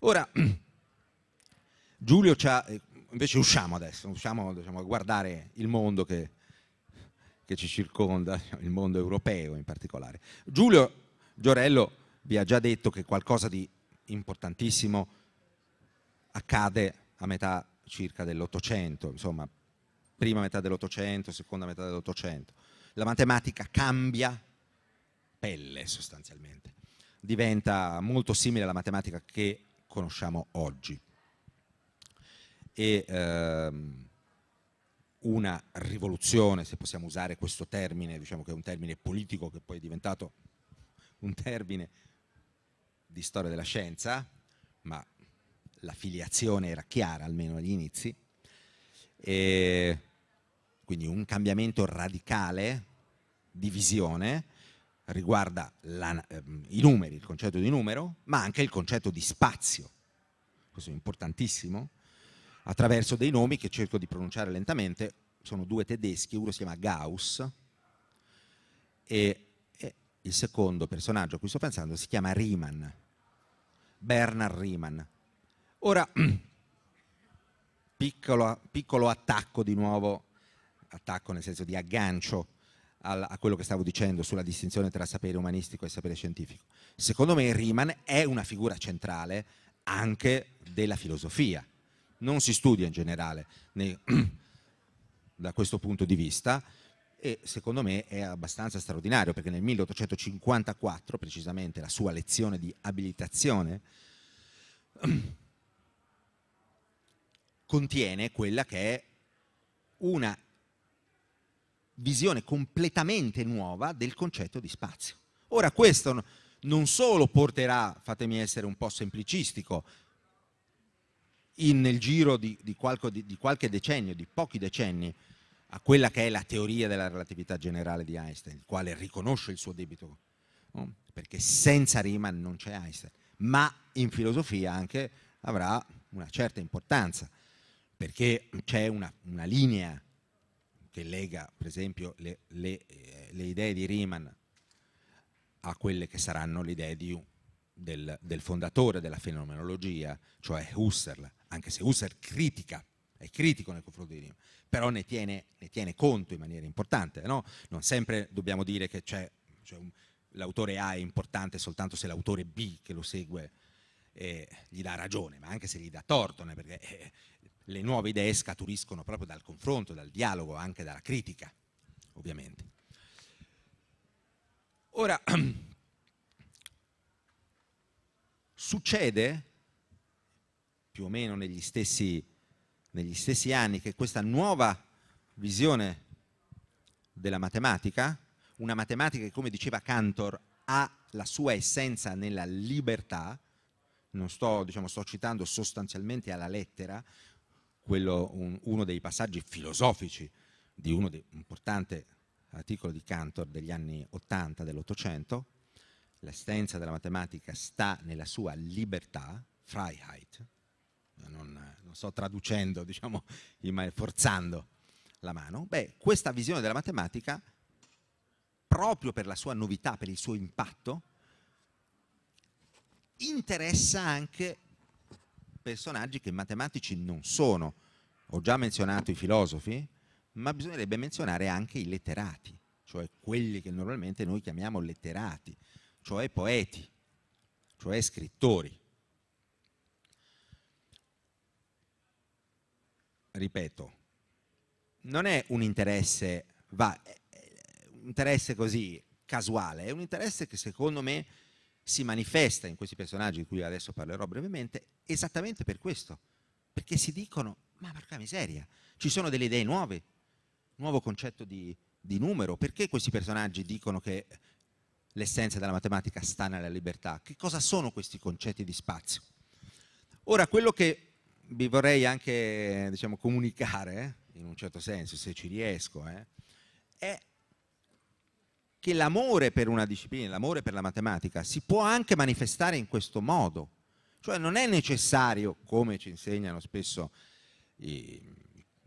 Ora, Giulio ci ha, eh, invece usciamo adesso, usciamo diciamo, a guardare il mondo che che ci circonda, il mondo europeo in particolare. Giulio Giorello vi ha già detto che qualcosa di importantissimo accade a metà circa dell'Ottocento, insomma, prima metà dell'Ottocento, seconda metà dell'Ottocento. La matematica cambia pelle sostanzialmente, diventa molto simile alla matematica che conosciamo oggi. E, ehm, una rivoluzione, se possiamo usare questo termine, diciamo che è un termine politico che poi è diventato un termine di storia della scienza, ma la filiazione era chiara almeno agli inizi, e quindi un cambiamento radicale di visione riguarda la, ehm, i numeri, il concetto di numero, ma anche il concetto di spazio, questo è importantissimo, attraverso dei nomi che cerco di pronunciare lentamente, sono due tedeschi, uno si chiama Gauss e, e il secondo personaggio a cui sto pensando si chiama Riemann, Bernard Riemann. Ora, piccolo, piccolo attacco di nuovo, attacco nel senso di aggancio al, a quello che stavo dicendo sulla distinzione tra sapere umanistico e sapere scientifico. Secondo me Riemann è una figura centrale anche della filosofia non si studia in generale nei, da questo punto di vista e secondo me è abbastanza straordinario perché nel 1854, precisamente la sua lezione di abilitazione, contiene quella che è una visione completamente nuova del concetto di spazio. Ora questo non solo porterà, fatemi essere un po' semplicistico, in, nel giro di, di, qualche, di, qualche, decennio, di pochi decenni, a quella che è la teoria della relatività generale di Einstein, il quale riconosce il suo debito, no? perché senza Riemann non c'è Einstein, ma in filosofia anche avrà una certa importanza, perché c'è una, una linea che lega per esempio le, le, eh, le, idee di Riemann a quelle che saranno le idee di, del, del, fondatore della fenomenologia, cioè Husserl anche se Husserl critica, è critico nel confronto di Riemann, però ne tiene, ne tiene conto in maniera importante. No? Non sempre dobbiamo dire che c'è, cioè l'autore A è importante soltanto se l'autore B che lo segue eh, gli dà ragione, ma anche se gli dà torto, perché eh, le nuove idee scaturiscono proprio dal confronto, dal dialogo, anche dalla critica, ovviamente. Ora, succede più o meno negli stessi, negli stessi anni che questa nuova visione della matematica, una matematica che come diceva Cantor ha la sua essenza nella libertà, non sto, diciamo, sto citando sostanzialmente alla lettera quello, un, uno dei passaggi filosofici di uno dei importanti articoli di Cantor degli anni 80 dell'Ottocento, l'essenza della matematica sta nella sua libertà, Freiheit, non, non sto traducendo, diciamo, forzando la mano, beh, questa visione della matematica, proprio per la sua novità, per il suo impatto, interessa anche personaggi che matematici non sono. Ho già menzionato i filosofi, ma bisognerebbe menzionare anche i letterati, cioè quelli che normalmente noi chiamiamo letterati, cioè poeti, cioè scrittori. ripeto, non è un interesse, va, un interesse così casuale, è un interesse che secondo me si manifesta in questi personaggi di cui adesso parlerò brevemente esattamente per questo, perché si dicono, ma porca miseria, ci sono delle idee nuove, nuovo concetto di, di numero, perché questi personaggi dicono che l'essenza della matematica sta nella libertà, che cosa sono questi concetti di spazio? Ora, quello che vi vorrei anche diciamo, comunicare, in un certo senso, se ci riesco, eh, è che l'amore per una disciplina, l'amore per la matematica, si può anche manifestare in questo modo. Cioè non è necessario, come ci insegnano spesso i,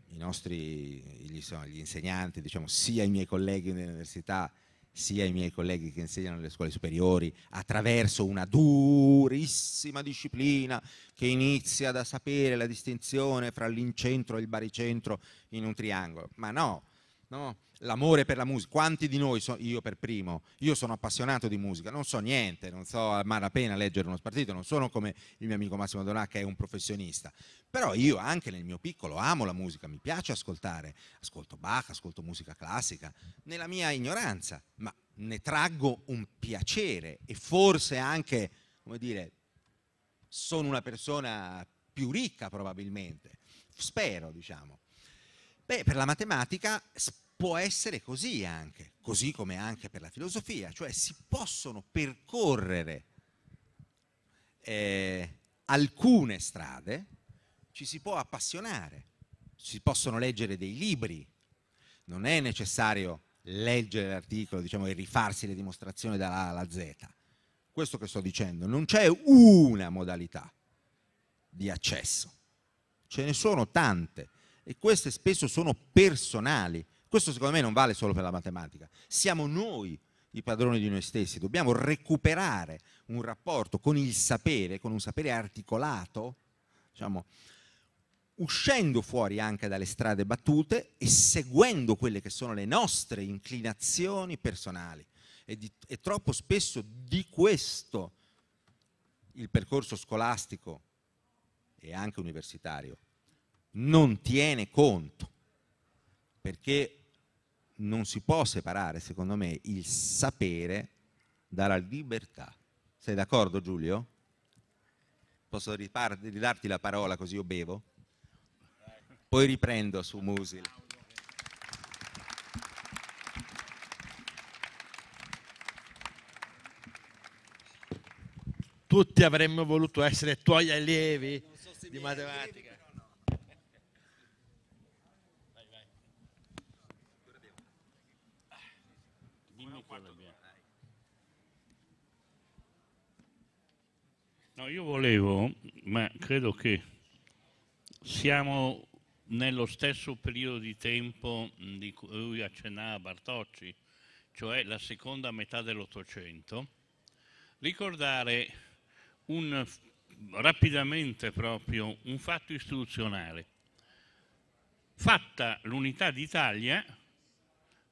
i nostri, gli, gli insegnanti, diciamo, sia i miei colleghi dell'università, sia i miei colleghi che insegnano alle scuole superiori attraverso una durissima disciplina che inizia da sapere la distinzione fra l'incentro e il baricentro in un triangolo. Ma no, No? l'amore per la musica. Quanti di noi, so, io per primo, io sono appassionato di musica, non so niente, non so a malapena leggere uno spartito, non sono come il mio amico Massimo Donà che è un professionista, però io anche nel mio piccolo amo la musica, mi piace ascoltare, ascolto Bach, ascolto musica classica, nella mia ignoranza, ma ne traggo un piacere e forse anche, come dire, sono una persona più ricca probabilmente, spero diciamo Beh, per la matematica può essere così anche, così come anche per la filosofia, cioè si possono percorrere eh, alcune strade, ci si può appassionare, si possono leggere dei libri, non è necessario leggere l'articolo diciamo, e rifarsi le dimostrazioni dalla A alla Z. Questo che sto dicendo, non c'è una modalità di accesso, ce ne sono tante e queste spesso sono personali. Questo secondo me non vale solo per la matematica. Siamo noi i padroni di noi stessi, dobbiamo recuperare un rapporto con il sapere, con un sapere articolato, diciamo, uscendo fuori anche dalle strade battute e seguendo quelle che sono le nostre inclinazioni personali. E, di, e troppo spesso di questo il percorso scolastico e anche universitario non tiene conto, perché non si può separare, secondo me, il sapere dalla libertà. Sei d'accordo Giulio? Posso ridarti la parola così io bevo? Poi riprendo su Musil. Tutti avremmo voluto essere tuoi allievi so di matematica. No, io volevo, ma credo che siamo nello stesso periodo di tempo mm, di cui accennava Bartocci, cioè la seconda metà dell'Ottocento, ricordare un, rapidamente proprio un fatto istituzionale. Fatta l'unità d'Italia,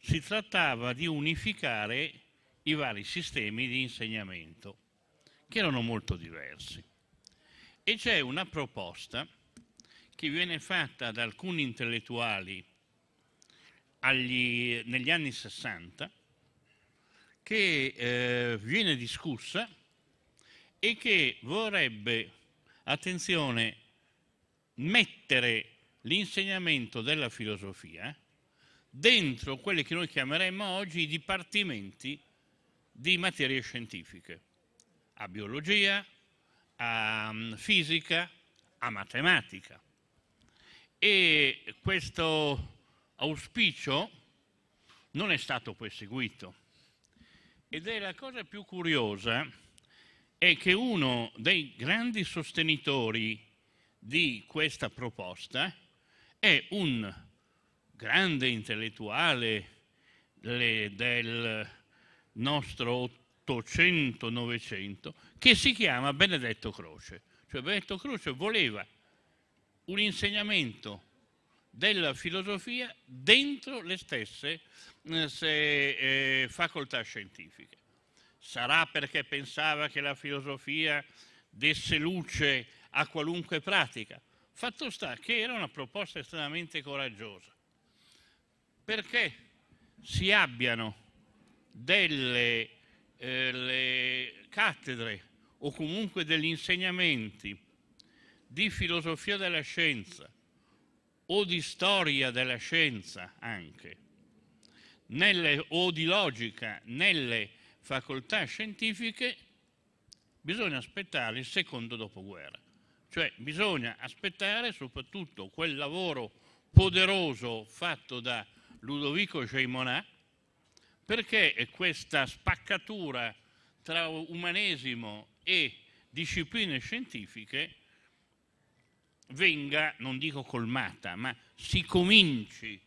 si trattava di unificare i vari sistemi di insegnamento che erano molto diversi. E c'è una proposta che viene fatta da alcuni intellettuali agli, negli anni 60, che eh, viene discussa e che vorrebbe, attenzione, mettere l'insegnamento della filosofia dentro quelli che noi chiameremmo oggi i dipartimenti di materie scientifiche a biologia, a mm, fisica, a matematica. E questo auspicio non è stato poi seguito. Ed è la cosa più curiosa, è che uno dei grandi sostenitori di questa proposta è un grande intellettuale del nostro 800-900, che si chiama Benedetto Croce. Cioè Benedetto Croce voleva un insegnamento della filosofia dentro le stesse eh, se, eh, facoltà scientifiche. Sarà perché pensava che la filosofia desse luce a qualunque pratica. Fatto sta che era una proposta estremamente coraggiosa, perché si abbiano delle eh, le cattedre o comunque degli insegnamenti di filosofia della scienza o di storia della scienza anche, nelle, o di logica nelle facoltà scientifiche, bisogna aspettare il secondo dopoguerra. Cioè bisogna aspettare soprattutto quel lavoro poderoso fatto da Ludovico Geimonat perché questa spaccatura tra umanesimo e discipline scientifiche venga, non dico colmata, ma si cominci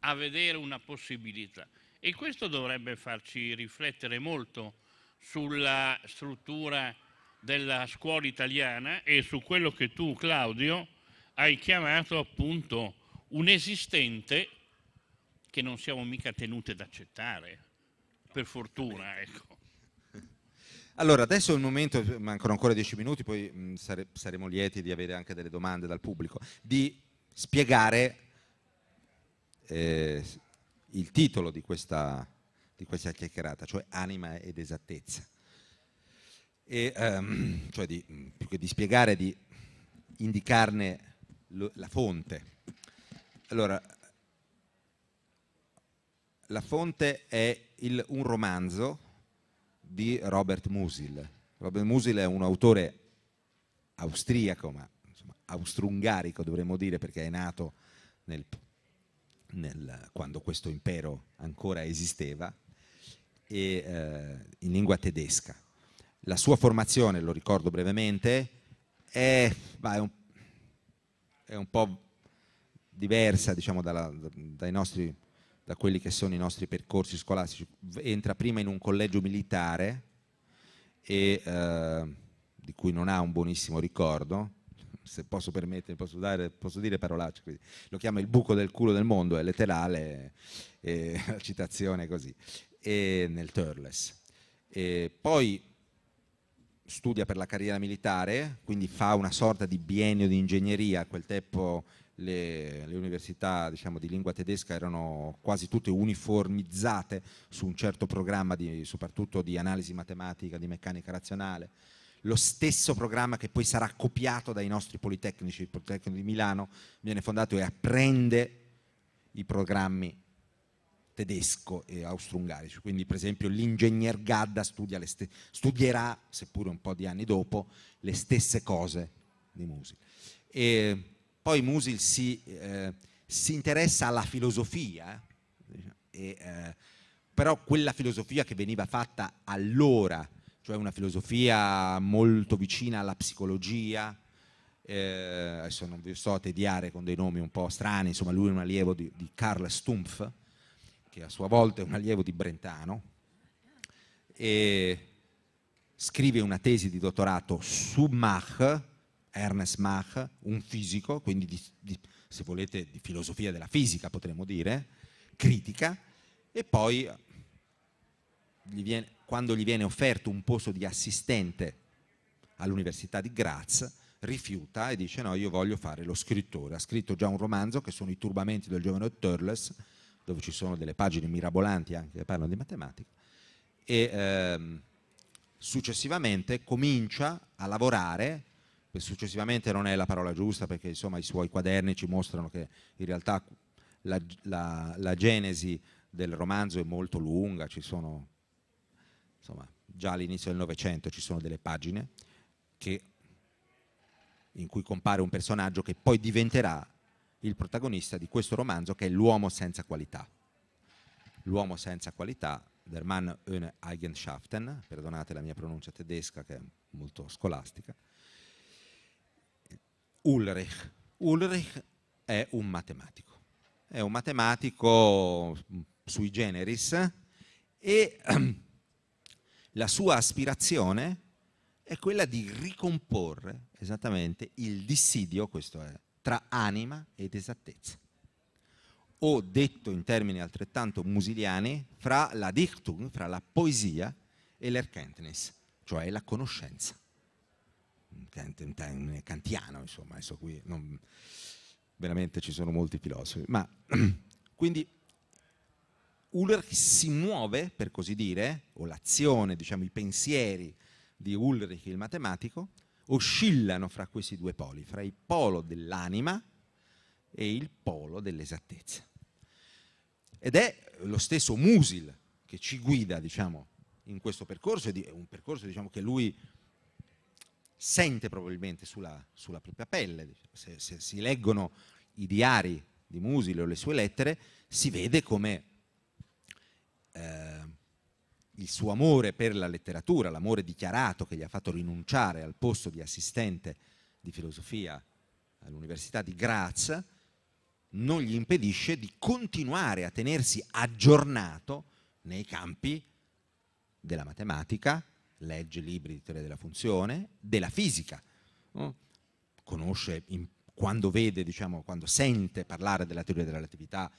a vedere una possibilità. E questo dovrebbe farci riflettere molto sulla struttura della scuola italiana e su quello che tu, Claudio, hai chiamato appunto un esistente che non siamo mica tenute ad accettare per fortuna. Ecco. Allora, adesso è il momento, mancano ancora dieci minuti, poi mh, mm, sare, saremo lieti di avere anche delle domande dal pubblico, di spiegare eh, il titolo di questa, di questa, chiacchierata, cioè anima ed esattezza. E, ehm, cioè di, mm, più che di spiegare, di indicarne lo, la fonte. Allora, la fonte è il, un romanzo di Robert Musil. Robert Musil è un autore austriaco, ma insomma, austro-ungarico dovremmo dire, perché è nato nel, nel, quando questo impero ancora esisteva, e, eh, in lingua tedesca. La sua formazione, lo ricordo brevemente, è, è, un, è un, po' diversa diciamo, dalla, dai nostri da quelli che sono i nostri percorsi scolastici, entra prima in un collegio militare e, eh, di cui non ha un buonissimo ricordo, se posso permettere, posso, dare, posso dire parolacce, quindi. lo chiama il buco del culo del mondo, è letterale, eh, la citazione è così, e nel Turles. E poi studia per la carriera militare, quindi fa una sorta di biennio di ingegneria, a quel tempo le, le università diciamo, di lingua tedesca erano quasi tutte uniformizzate su un certo programma di, soprattutto di analisi matematica, di meccanica razionale, lo stesso programma che poi sarà copiato dai nostri Politecnici, il Politecnico di Milano viene fondato e apprende i programmi tedesco e austro-ungarici, quindi per esempio l'ingegner Gadda st studierà, seppure un po' di anni dopo, le stesse cose di musica. E poi Musil si, eh, si interessa alla filosofia, eh, e, eh, però quella filosofia che veniva fatta allora, cioè una filosofia molto vicina alla psicologia, eh, adesso non vi sto a tediare con dei nomi un po' strani, insomma lui è un allievo di, di Karl Stumpf, che a sua volta è un allievo di Brentano, e scrive una tesi di dottorato su Mach, Ernest Mach, un fisico, quindi di, di, se volete di filosofia della fisica potremmo dire, critica, e poi eh, gli viene, quando gli viene offerto un posto di assistente all'Università di Graz, rifiuta e dice no, io voglio fare lo scrittore. Ha scritto già un romanzo che sono I turbamenti del giovane Turles, dove ci sono delle pagine mirabolanti anche che parlano di matematica, e ehm, successivamente comincia a lavorare successivamente non è la parola giusta perché insomma i suoi quaderni ci mostrano che in realtà la, la, la genesi del romanzo è molto lunga, ci sono insomma già all'inizio del Novecento ci sono delle pagine che, in cui compare un personaggio che poi diventerà il protagonista di questo romanzo che è L'uomo senza qualità. L'uomo senza qualità, Der Mann ohne Eigenschaften, perdonate la mia pronuncia tedesca che è molto scolastica, Ulrich. Ulrich è un matematico, è un matematico mm, sui generis e la sua aspirazione è quella di ricomporre esattamente il dissidio, questo è, tra anima ed esattezza. O detto in termini altrettanto musiliani, fra la dichtung, fra la poesia e l'erkenntnis, cioè la conoscenza kantiano, insomma, adesso qui non, veramente ci sono molti filosofi, ma quindi Ulrich si muove, per così dire, o l'azione, diciamo i pensieri di Ulrich il matematico, oscillano fra questi due poli, fra il polo dell'anima e il polo dell'esattezza. Ed è lo stesso Musil che ci guida, diciamo, in questo percorso, è un percorso diciamo, che lui sente probabilmente sulla, sulla propria pelle. Se, se, si leggono i diari di Musile o le sue lettere, si vede come eh, il suo amore per la letteratura, l'amore dichiarato che gli ha fatto rinunciare al posto di assistente di filosofia all'Università di Graz, non gli impedisce di continuare a tenersi aggiornato nei campi della matematica, legge libri di teoria della funzione, della fisica, mm. conosce in, quando vede, diciamo, quando sente parlare della teoria della relatività,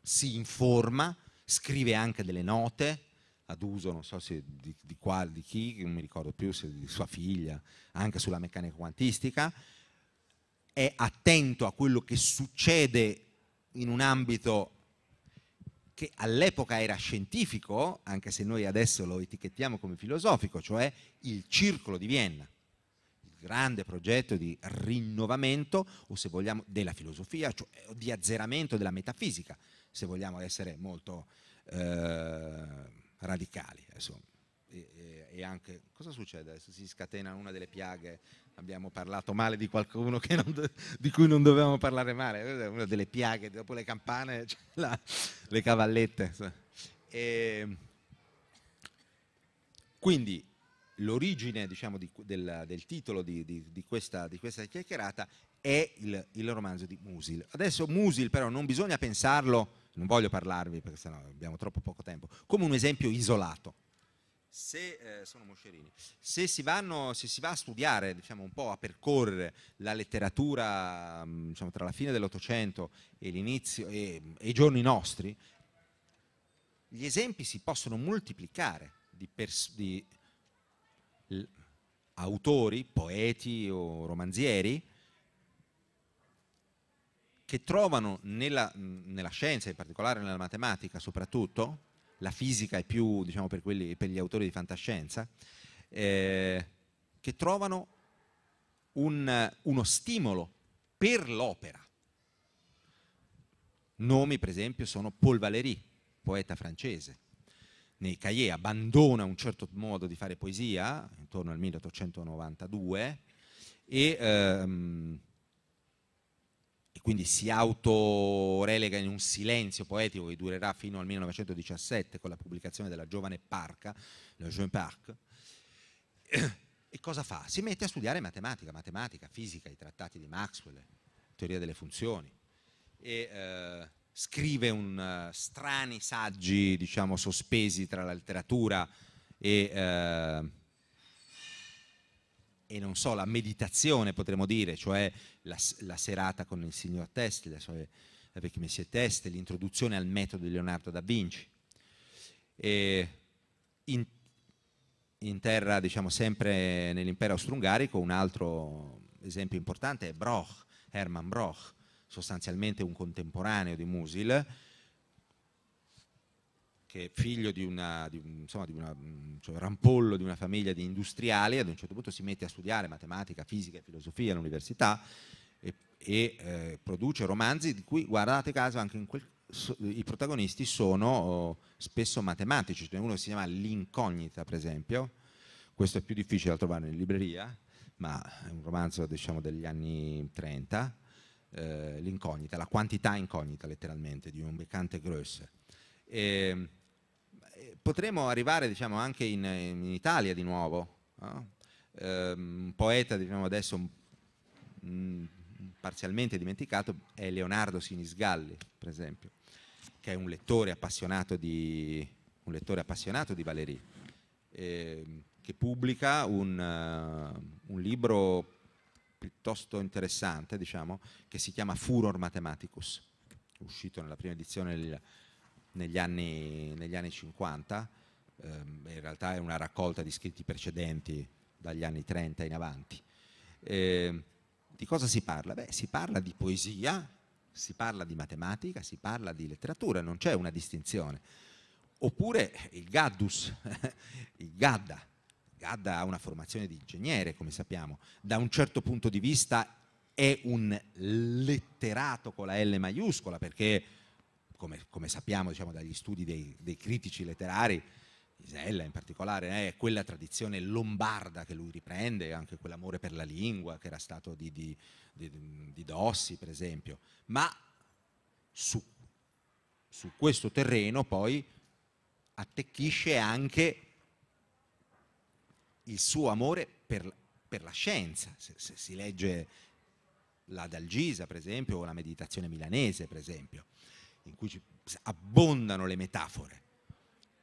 si informa, scrive anche delle note ad uso, non so se di, di, qua, di chi, non mi ricordo più, se di sua figlia, anche sulla meccanica quantistica, è attento a quello che succede in un ambito che all'epoca era scientifico, anche se noi adesso lo etichettiamo come filosofico, cioè il Circolo di Vienna, il grande progetto di rinnovamento, o se vogliamo, della filosofia, cioè di azzeramento della metafisica, se vogliamo essere molto eh, radicali. E, e, e, anche cosa succede adesso? Si scatena una delle piaghe abbiamo parlato male di qualcuno non, di cui non dovevamo parlare male, una delle piaghe, dopo le campane, cioè la, le cavallette. E ehm, quindi l'origine diciamo, di, del, del, titolo di, di, questa, di, questa, chiacchierata è il, il, romanzo di Musil. Adesso Musil però non bisogna pensarlo, non voglio parlarvi perché sennò abbiamo troppo poco tempo, come un esempio isolato se, eh, se, si vanno, se, si va a studiare, diciamo un po' a percorrere la letteratura mm, diciamo, tra la fine dell'Ottocento e l'inizio e, e i giorni nostri, gli esempi si possono moltiplicare di, di autori, poeti o romanzieri che trovano nella, mm, nella scienza, in particolare nella matematica soprattutto, la fisica è più diciamo, per, quelli, per gli autori di fantascienza, eh, che trovano un, uno stimolo per l'opera. Nomi, per esempio, sono Paul Valéry, poeta francese. Nei Cahiers abbandona un certo modo di fare poesia, intorno al 1892, e ehm, e quindi si autorelega in un silenzio poetico che durerà fino al 1917 con la pubblicazione della giovane Parca, la Jeune Parc, e cosa fa? Si mette a studiare matematica, matematica, fisica, i trattati di Maxwell, teoria delle funzioni, e eh, scrive un, uh, strani saggi, diciamo, sospesi tra la letteratura e... Eh, e non so, la meditazione potremmo dire, cioè la, la serata con il signor Testi, la sua vecchia messia Testi, l'introduzione al metodo di Leonardo da Vinci. E in, in terra, diciamo sempre nell'impero austro-ungarico, un altro esempio importante è Broch, Hermann Broch, sostanzialmente un contemporaneo di Musil, che è figlio di, una, di, insomma, di una, mm, cioè, rampollo di una famiglia di industriali, ad un certo punto si mette a studiare matematica, fisica e filosofia all'università e, e eh, produce romanzi di cui, guardate caso, anche in quel So, i protagonisti sono oh, spesso matematici, c'è uno che si chiama L'incognita, per esempio, questo è più difficile da trovare in libreria, ma è un romanzo diciamo, degli anni 30, eh, L'incognita, la quantità incognita letteralmente di un beccante grosso. E, ehm, potremmo arrivare diciamo, anche in, in, Italia di nuovo. No? Eh, un poeta diciamo, adesso mh, mm, mm, parzialmente dimenticato è Leonardo Sinisgalli, per esempio, che è un lettore appassionato di, un lettore appassionato di Valéry, eh, che pubblica un, uh, un, libro piuttosto interessante, diciamo, che si chiama Furor Mathematicus, uscito nella prima edizione del negli anni, negli anni 50, ehm, in realtà è una raccolta di scritti precedenti dagli anni 30 in avanti. Eh, di cosa si parla? Beh, si parla di poesia, si parla di matematica, si parla di letteratura, non c'è una distinzione. Oppure il Gaddus, il Gadda. Gadda ha una formazione di ingegnere, come sappiamo, da un certo punto di vista è un letterato con la L maiuscola perché come, come sappiamo diciamo, dagli studi dei, dei, critici letterari, Isella in particolare, è quella tradizione lombarda che lui riprende, anche quell'amore per la lingua che era stato di, di, di, di Dossi, per esempio, ma su, su questo terreno poi attecchisce anche il suo amore per, per la scienza. Se, se, si legge la Dalgisa, per esempio, o la meditazione milanese, per esempio in cui ci abbondano le metafore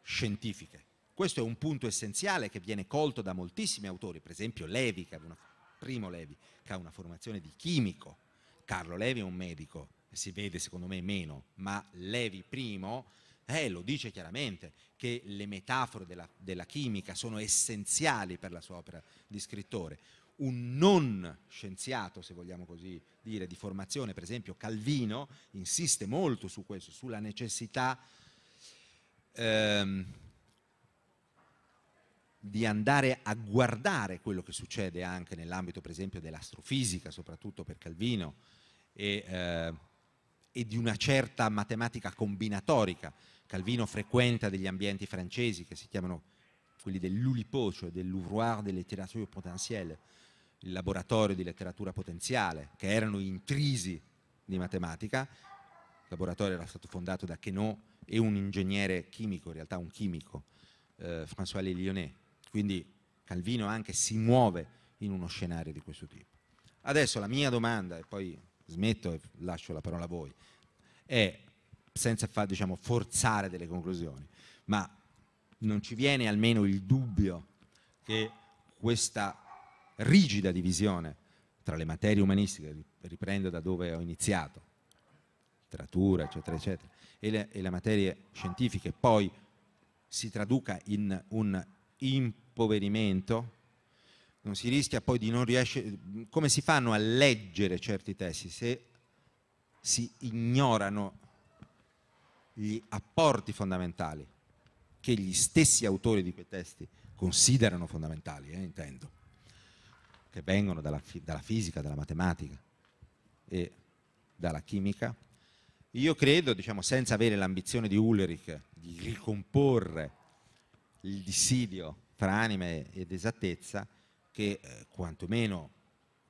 scientifiche. Questo è un punto essenziale che viene colto da moltissimi autori, per esempio Levi, una, Primo Levi, che ha una formazione di chimico, Carlo Levi è un medico, si vede secondo me meno, ma Levi primo eh, lo dice chiaramente che le metafore della, della chimica sono essenziali per la sua opera di scrittore un non scienziato, se vogliamo così dire, di formazione, per esempio Calvino, insiste molto su questo, sulla necessità ehm, di andare a guardare quello che succede anche nell'ambito, per esempio, dell'astrofisica, soprattutto per Calvino, e, eh, e di una certa matematica combinatorica. Calvino frequenta degli ambienti francesi che si chiamano quelli dell'Ulipo, cioè dell'Ouvroir des Littératures Potentielles, il laboratorio di letteratura potenziale, che erano intrisi di matematica, il laboratorio era stato fondato da Queneau e un ingegnere chimico, in realtà un chimico, eh, François Lelionet, quindi Calvino anche si muove in uno scenario di questo tipo. Adesso la mia domanda, e poi smetto e lascio la parola a voi, è senza far, diciamo, forzare delle conclusioni, ma non ci viene almeno il dubbio che questa rigida divisione tra le materie umanistiche, riprendo da dove ho iniziato, letteratura, eccetera, eccetera, e le, e le materie scientifiche, poi si traduca in un impoverimento, non si rischia poi di non riesce, come si fanno a leggere certi testi se si ignorano gli apporti fondamentali che gli stessi autori di quei testi considerano fondamentali, eh, intendo che vengono dalla, dalla fisica, dalla matematica e dalla chimica, io credo, diciamo, senza avere l'ambizione di Ulrich di ricomporre il dissidio tra anime ed esattezza, che eh, quantomeno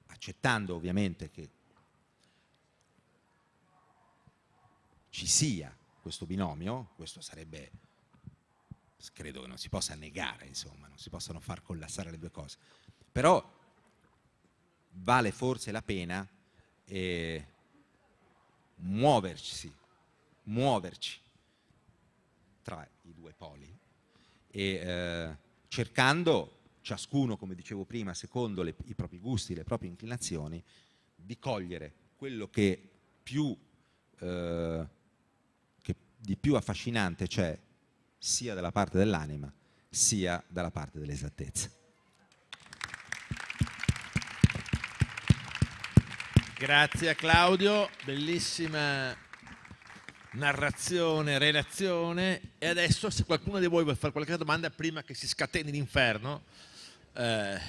accettando ovviamente che ci sia questo binomio, questo sarebbe, credo che non si possa negare, insomma, non si possano far collassare le due cose, però vale forse la pena eh, muoversi, muoverci tra i due poli e eh, cercando ciascuno, come dicevo prima, secondo le, i propri gusti, le proprie inclinazioni, di cogliere quello che, più, eh, che di più affascinante c'è sia dalla parte dell'anima sia dalla parte dell'esattezza. Grazie a Claudio, bellissima narrazione, relazione. E adesso, se qualcuno di voi vuole fare qualche domanda prima che si scateni l'inferno, eh...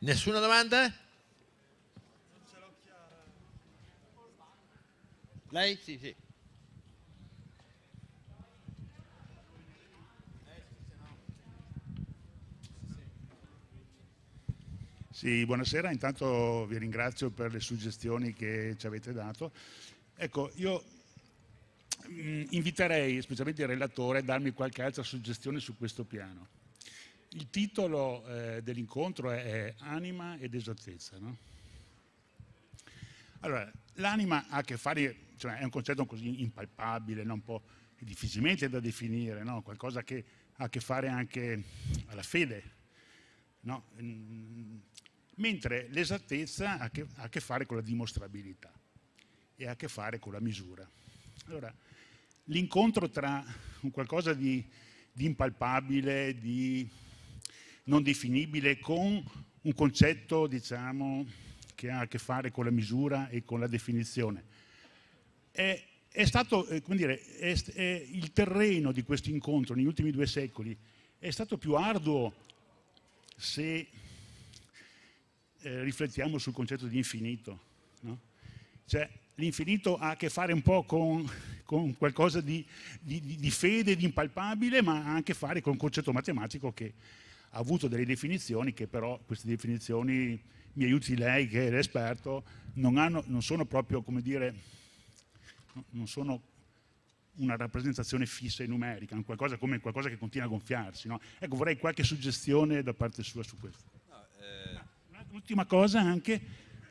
nessuna domanda? Lei? Sì, sì. Sì, buonasera, intanto vi ringrazio per le suggestioni che ci avete dato. Ecco, io mh, mm, inviterei specialmente il relatore a darmi qualche altra suggestione su questo piano. Il titolo eh, dell'incontro è, è, Anima ed esattezza. No? Allora, l'anima ha a che fare, cioè è un concetto così impalpabile, no? un po' difficilmente da definire, no? qualcosa che ha a che fare anche alla fede. No? Mm, mentre l'esattezza ha, a che fare con la dimostrabilità e ha a che fare con la misura. Allora, l'incontro tra un qualcosa di, di impalpabile, di non definibile, con un concetto, diciamo, che ha a che fare con la misura e con la definizione. È, è stato, eh, come dire, è, è il terreno di questo incontro negli ultimi due secoli è stato più arduo se eh, riflettiamo sul concetto di infinito. No? Cioè, l'infinito ha a che fare un po' con, con qualcosa di, di, di, fede, di impalpabile, ma ha a che fare con un concetto matematico che ha avuto delle definizioni che però queste definizioni, mi aiuti lei che è l'esperto, non, hanno, non sono proprio, come dire, non sono una rappresentazione fissa e numerica, qualcosa come qualcosa che continua a gonfiarsi. No? Ecco, vorrei qualche suggestione da parte sua su questo. No, eh Ultima cosa anche,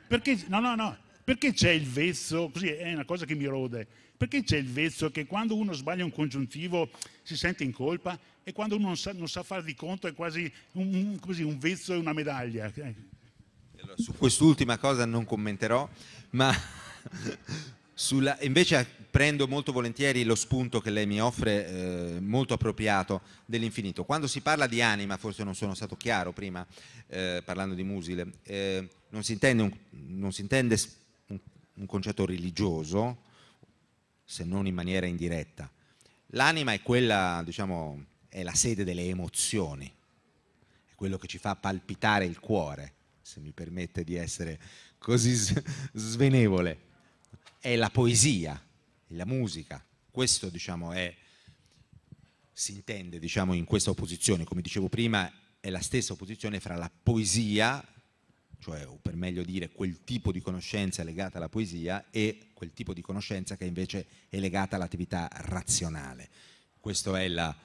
perché, no, no, no, perché c'è il vezzo, così è una cosa che mi rode, perché c'è il vezzo che quando uno sbaglia un congiuntivo si sente in colpa e quando uno non sa, non sa far di conto è quasi un, così, un vezzo e una medaglia? Allora, ecco. su quest'ultima cosa non commenterò, ma sulla, invece prendo molto volentieri lo spunto che lei mi offre, eh, molto appropriato, dell'infinito. Quando si parla di anima, forse non sono stato chiaro prima, eh, parlando di Musile, eh, non si intende, un, non si intende un, un, concetto religioso, se non in maniera indiretta. L'anima è quella, diciamo, è la sede delle emozioni, è quello che ci fa palpitare il cuore, se mi permette di essere così svenevole è la poesia, la musica. Questo diciamo, è, si intende diciamo, in questa opposizione, come dicevo prima, è la stessa opposizione fra la poesia, cioè o per meglio dire quel tipo di conoscenza legata alla poesia e quel tipo di conoscenza che invece è legata all'attività razionale. Questa è la,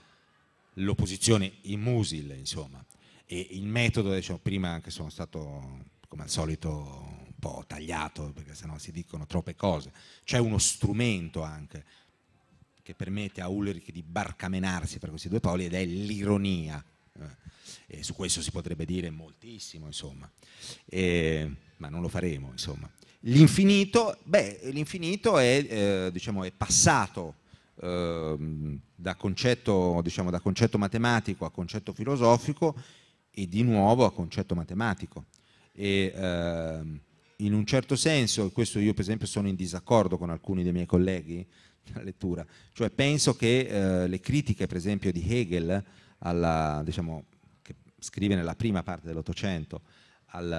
l'opposizione in Musil, insomma. E il metodo, diciamo, prima che sono stato, come al solito, po' tagliato perché sennò si dicono troppe cose, c'è uno strumento anche che permette a Ulrich di barcamenarsi per questi due poli ed è l'ironia. Eh. E su questo si potrebbe dire moltissimo, insomma, e, ma non lo faremo, insomma. L'infinito, beh, l'infinito è, eh, diciamo, è passato eh, da, concetto, diciamo, da concetto matematico a concetto filosofico e di nuovo a concetto matematico. E, eh, in un certo senso, e questo io per esempio sono in disaccordo con alcuni dei miei colleghi nella lettura, cioè penso che eh, le critiche per esempio di Hegel, alla, diciamo, che scrive nella prima parte dell'Ottocento, al,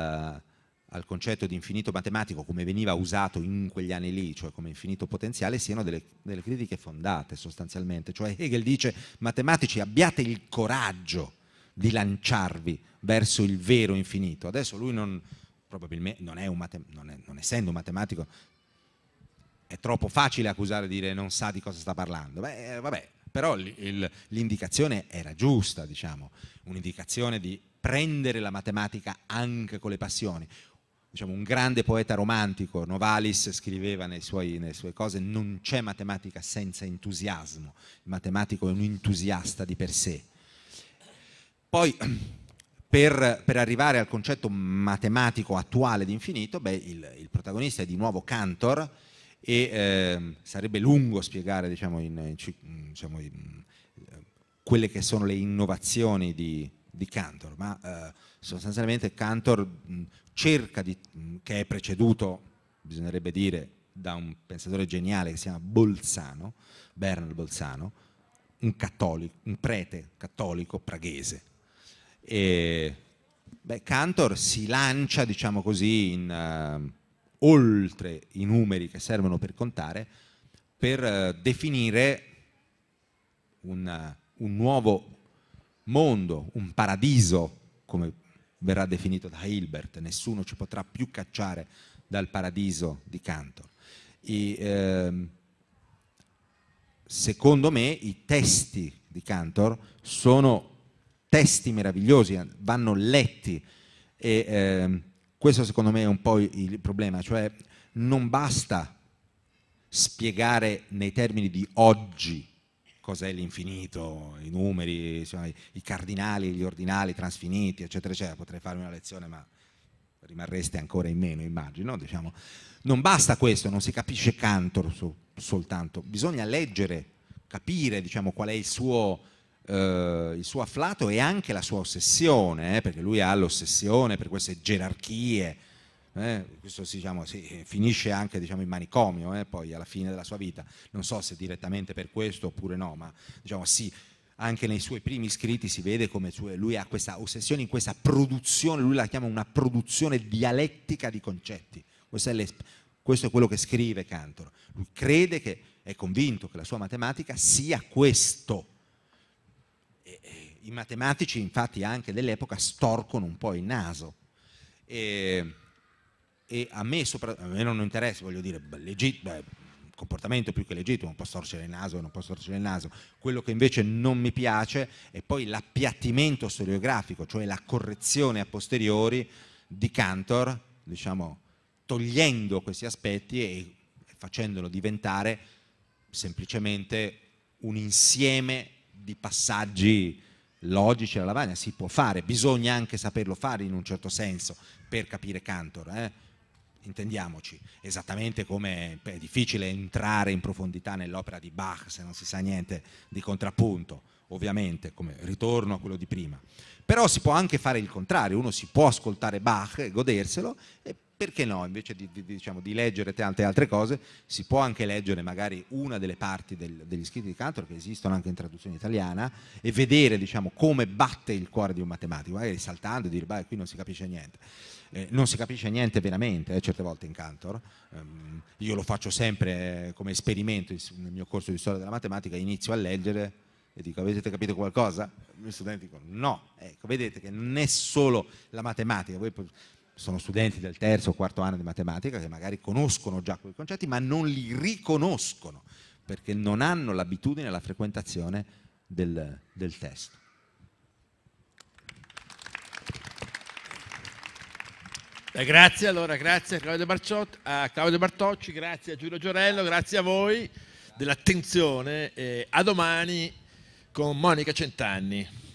al concetto di infinito matematico come veniva usato in quegli anni lì, cioè come infinito potenziale, siano delle, delle, critiche fondate sostanzialmente. Cioè Hegel dice matematici abbiate il coraggio di lanciarvi verso il vero infinito. Adesso lui non, probabilmente non, mate, non, è, non essendo un matematico è troppo facile accusare di dire non sa di cosa sta parlando. Beh, eh, vabbè, però l'indicazione era giusta, diciamo, un'indicazione di prendere la matematica anche con le passioni. Diciamo, un grande poeta romantico, Novalis, scriveva suoi, nelle sue cose, non c'è matematica senza entusiasmo, il matematico è un entusiasta di per sé. Poi per, per, arrivare al concetto matematico attuale di infinito, beh, il, il, protagonista è di nuovo Cantor e eh, sarebbe lungo spiegare diciamo, in, in, diciamo, in, eh, quelle che sono le innovazioni di, di Cantor, ma eh, sostanzialmente Cantor cerca di, che è preceduto, bisognerebbe dire, da un pensatore geniale che si chiama Bolzano, Bernard Bolzano, un, cattolico, un prete cattolico praghese e, beh, Cantor si lancia, diciamo così, in, uh, oltre i numeri che servono per contare, per uh, definire un, uh, un nuovo mondo, un paradiso, come verrà definito da Hilbert, nessuno ci potrà più cacciare dal paradiso di Cantor. E, ehm, secondo me i testi di Cantor sono testi meravigliosi, vanno letti e eh, questo secondo me è un po' il problema, cioè non basta spiegare nei termini di oggi cos'è l'infinito, i numeri, cioè, i cardinali, gli ordinali, i transfiniti, eccetera, eccetera, potrei fare una lezione ma rimarreste ancora in meno, immagino, diciamo. Non basta questo, non si capisce Cantor su, soltanto, bisogna leggere, capire diciamo, qual è il suo eh, il suo afflato e anche la sua ossessione, eh, perché lui ha l'ossessione per queste gerarchie, eh, questo diciamo, sì, finisce anche diciamo, in manicomio eh, poi alla fine della sua vita, non so se direttamente per questo oppure no, ma diciamo sì, anche nei suoi primi scritti si vede come lui ha questa ossessione in questa produzione, lui la chiama una produzione dialettica di concetti, questo è, le, questo è quello che scrive Cantor, lui crede che, è convinto che la sua matematica sia questo, i matematici infatti anche dell'epoca storcono un po' il naso. E, e a, me sopra, a me non interessa, voglio dire, legit, beh, comportamento più che legittimo, non può storcere il naso o non può storcere il naso. Quello che invece non mi piace è poi l'appiattimento storiografico, cioè la correzione a posteriori di Cantor, diciamo, togliendo questi aspetti e facendolo diventare semplicemente un insieme di passaggi logici alla lavagna, si può fare, bisogna anche saperlo fare in un certo senso per capire Cantor, eh? intendiamoci, esattamente come è difficile entrare in profondità nell'opera di Bach se non si sa niente di contrappunto, ovviamente, come ritorno a quello di prima. Però si può anche fare il contrario, uno si può ascoltare Bach e goderselo e perché no? Invece di, di, diciamo, di leggere tante altre cose, si può anche leggere magari una delle parti del, degli scritti di Cantor che esistono anche in traduzione italiana e vedere diciamo, come batte il cuore di un matematico, magari saltando e dire, beh, qui non si capisce niente. Eh, non si capisce niente veramente, eh, certe volte in Cantor. Um, io lo faccio sempre eh, come esperimento nel mio corso di storia della matematica, inizio a leggere e dico avete capito qualcosa? I miei studenti dicono no, ecco, vedete che non è solo la matematica, voi sono studenti del terzo o quarto anno di matematica che magari conoscono già quei concetti, ma non li riconoscono perché non hanno l'abitudine alla frequentazione del, del testo. Eh, grazie, allora grazie a Claudio, Barciot, a Claudio, Bartocci, grazie a Giulio Giorello, grazie a voi dell'attenzione. Eh, a domani con Monica Centanni.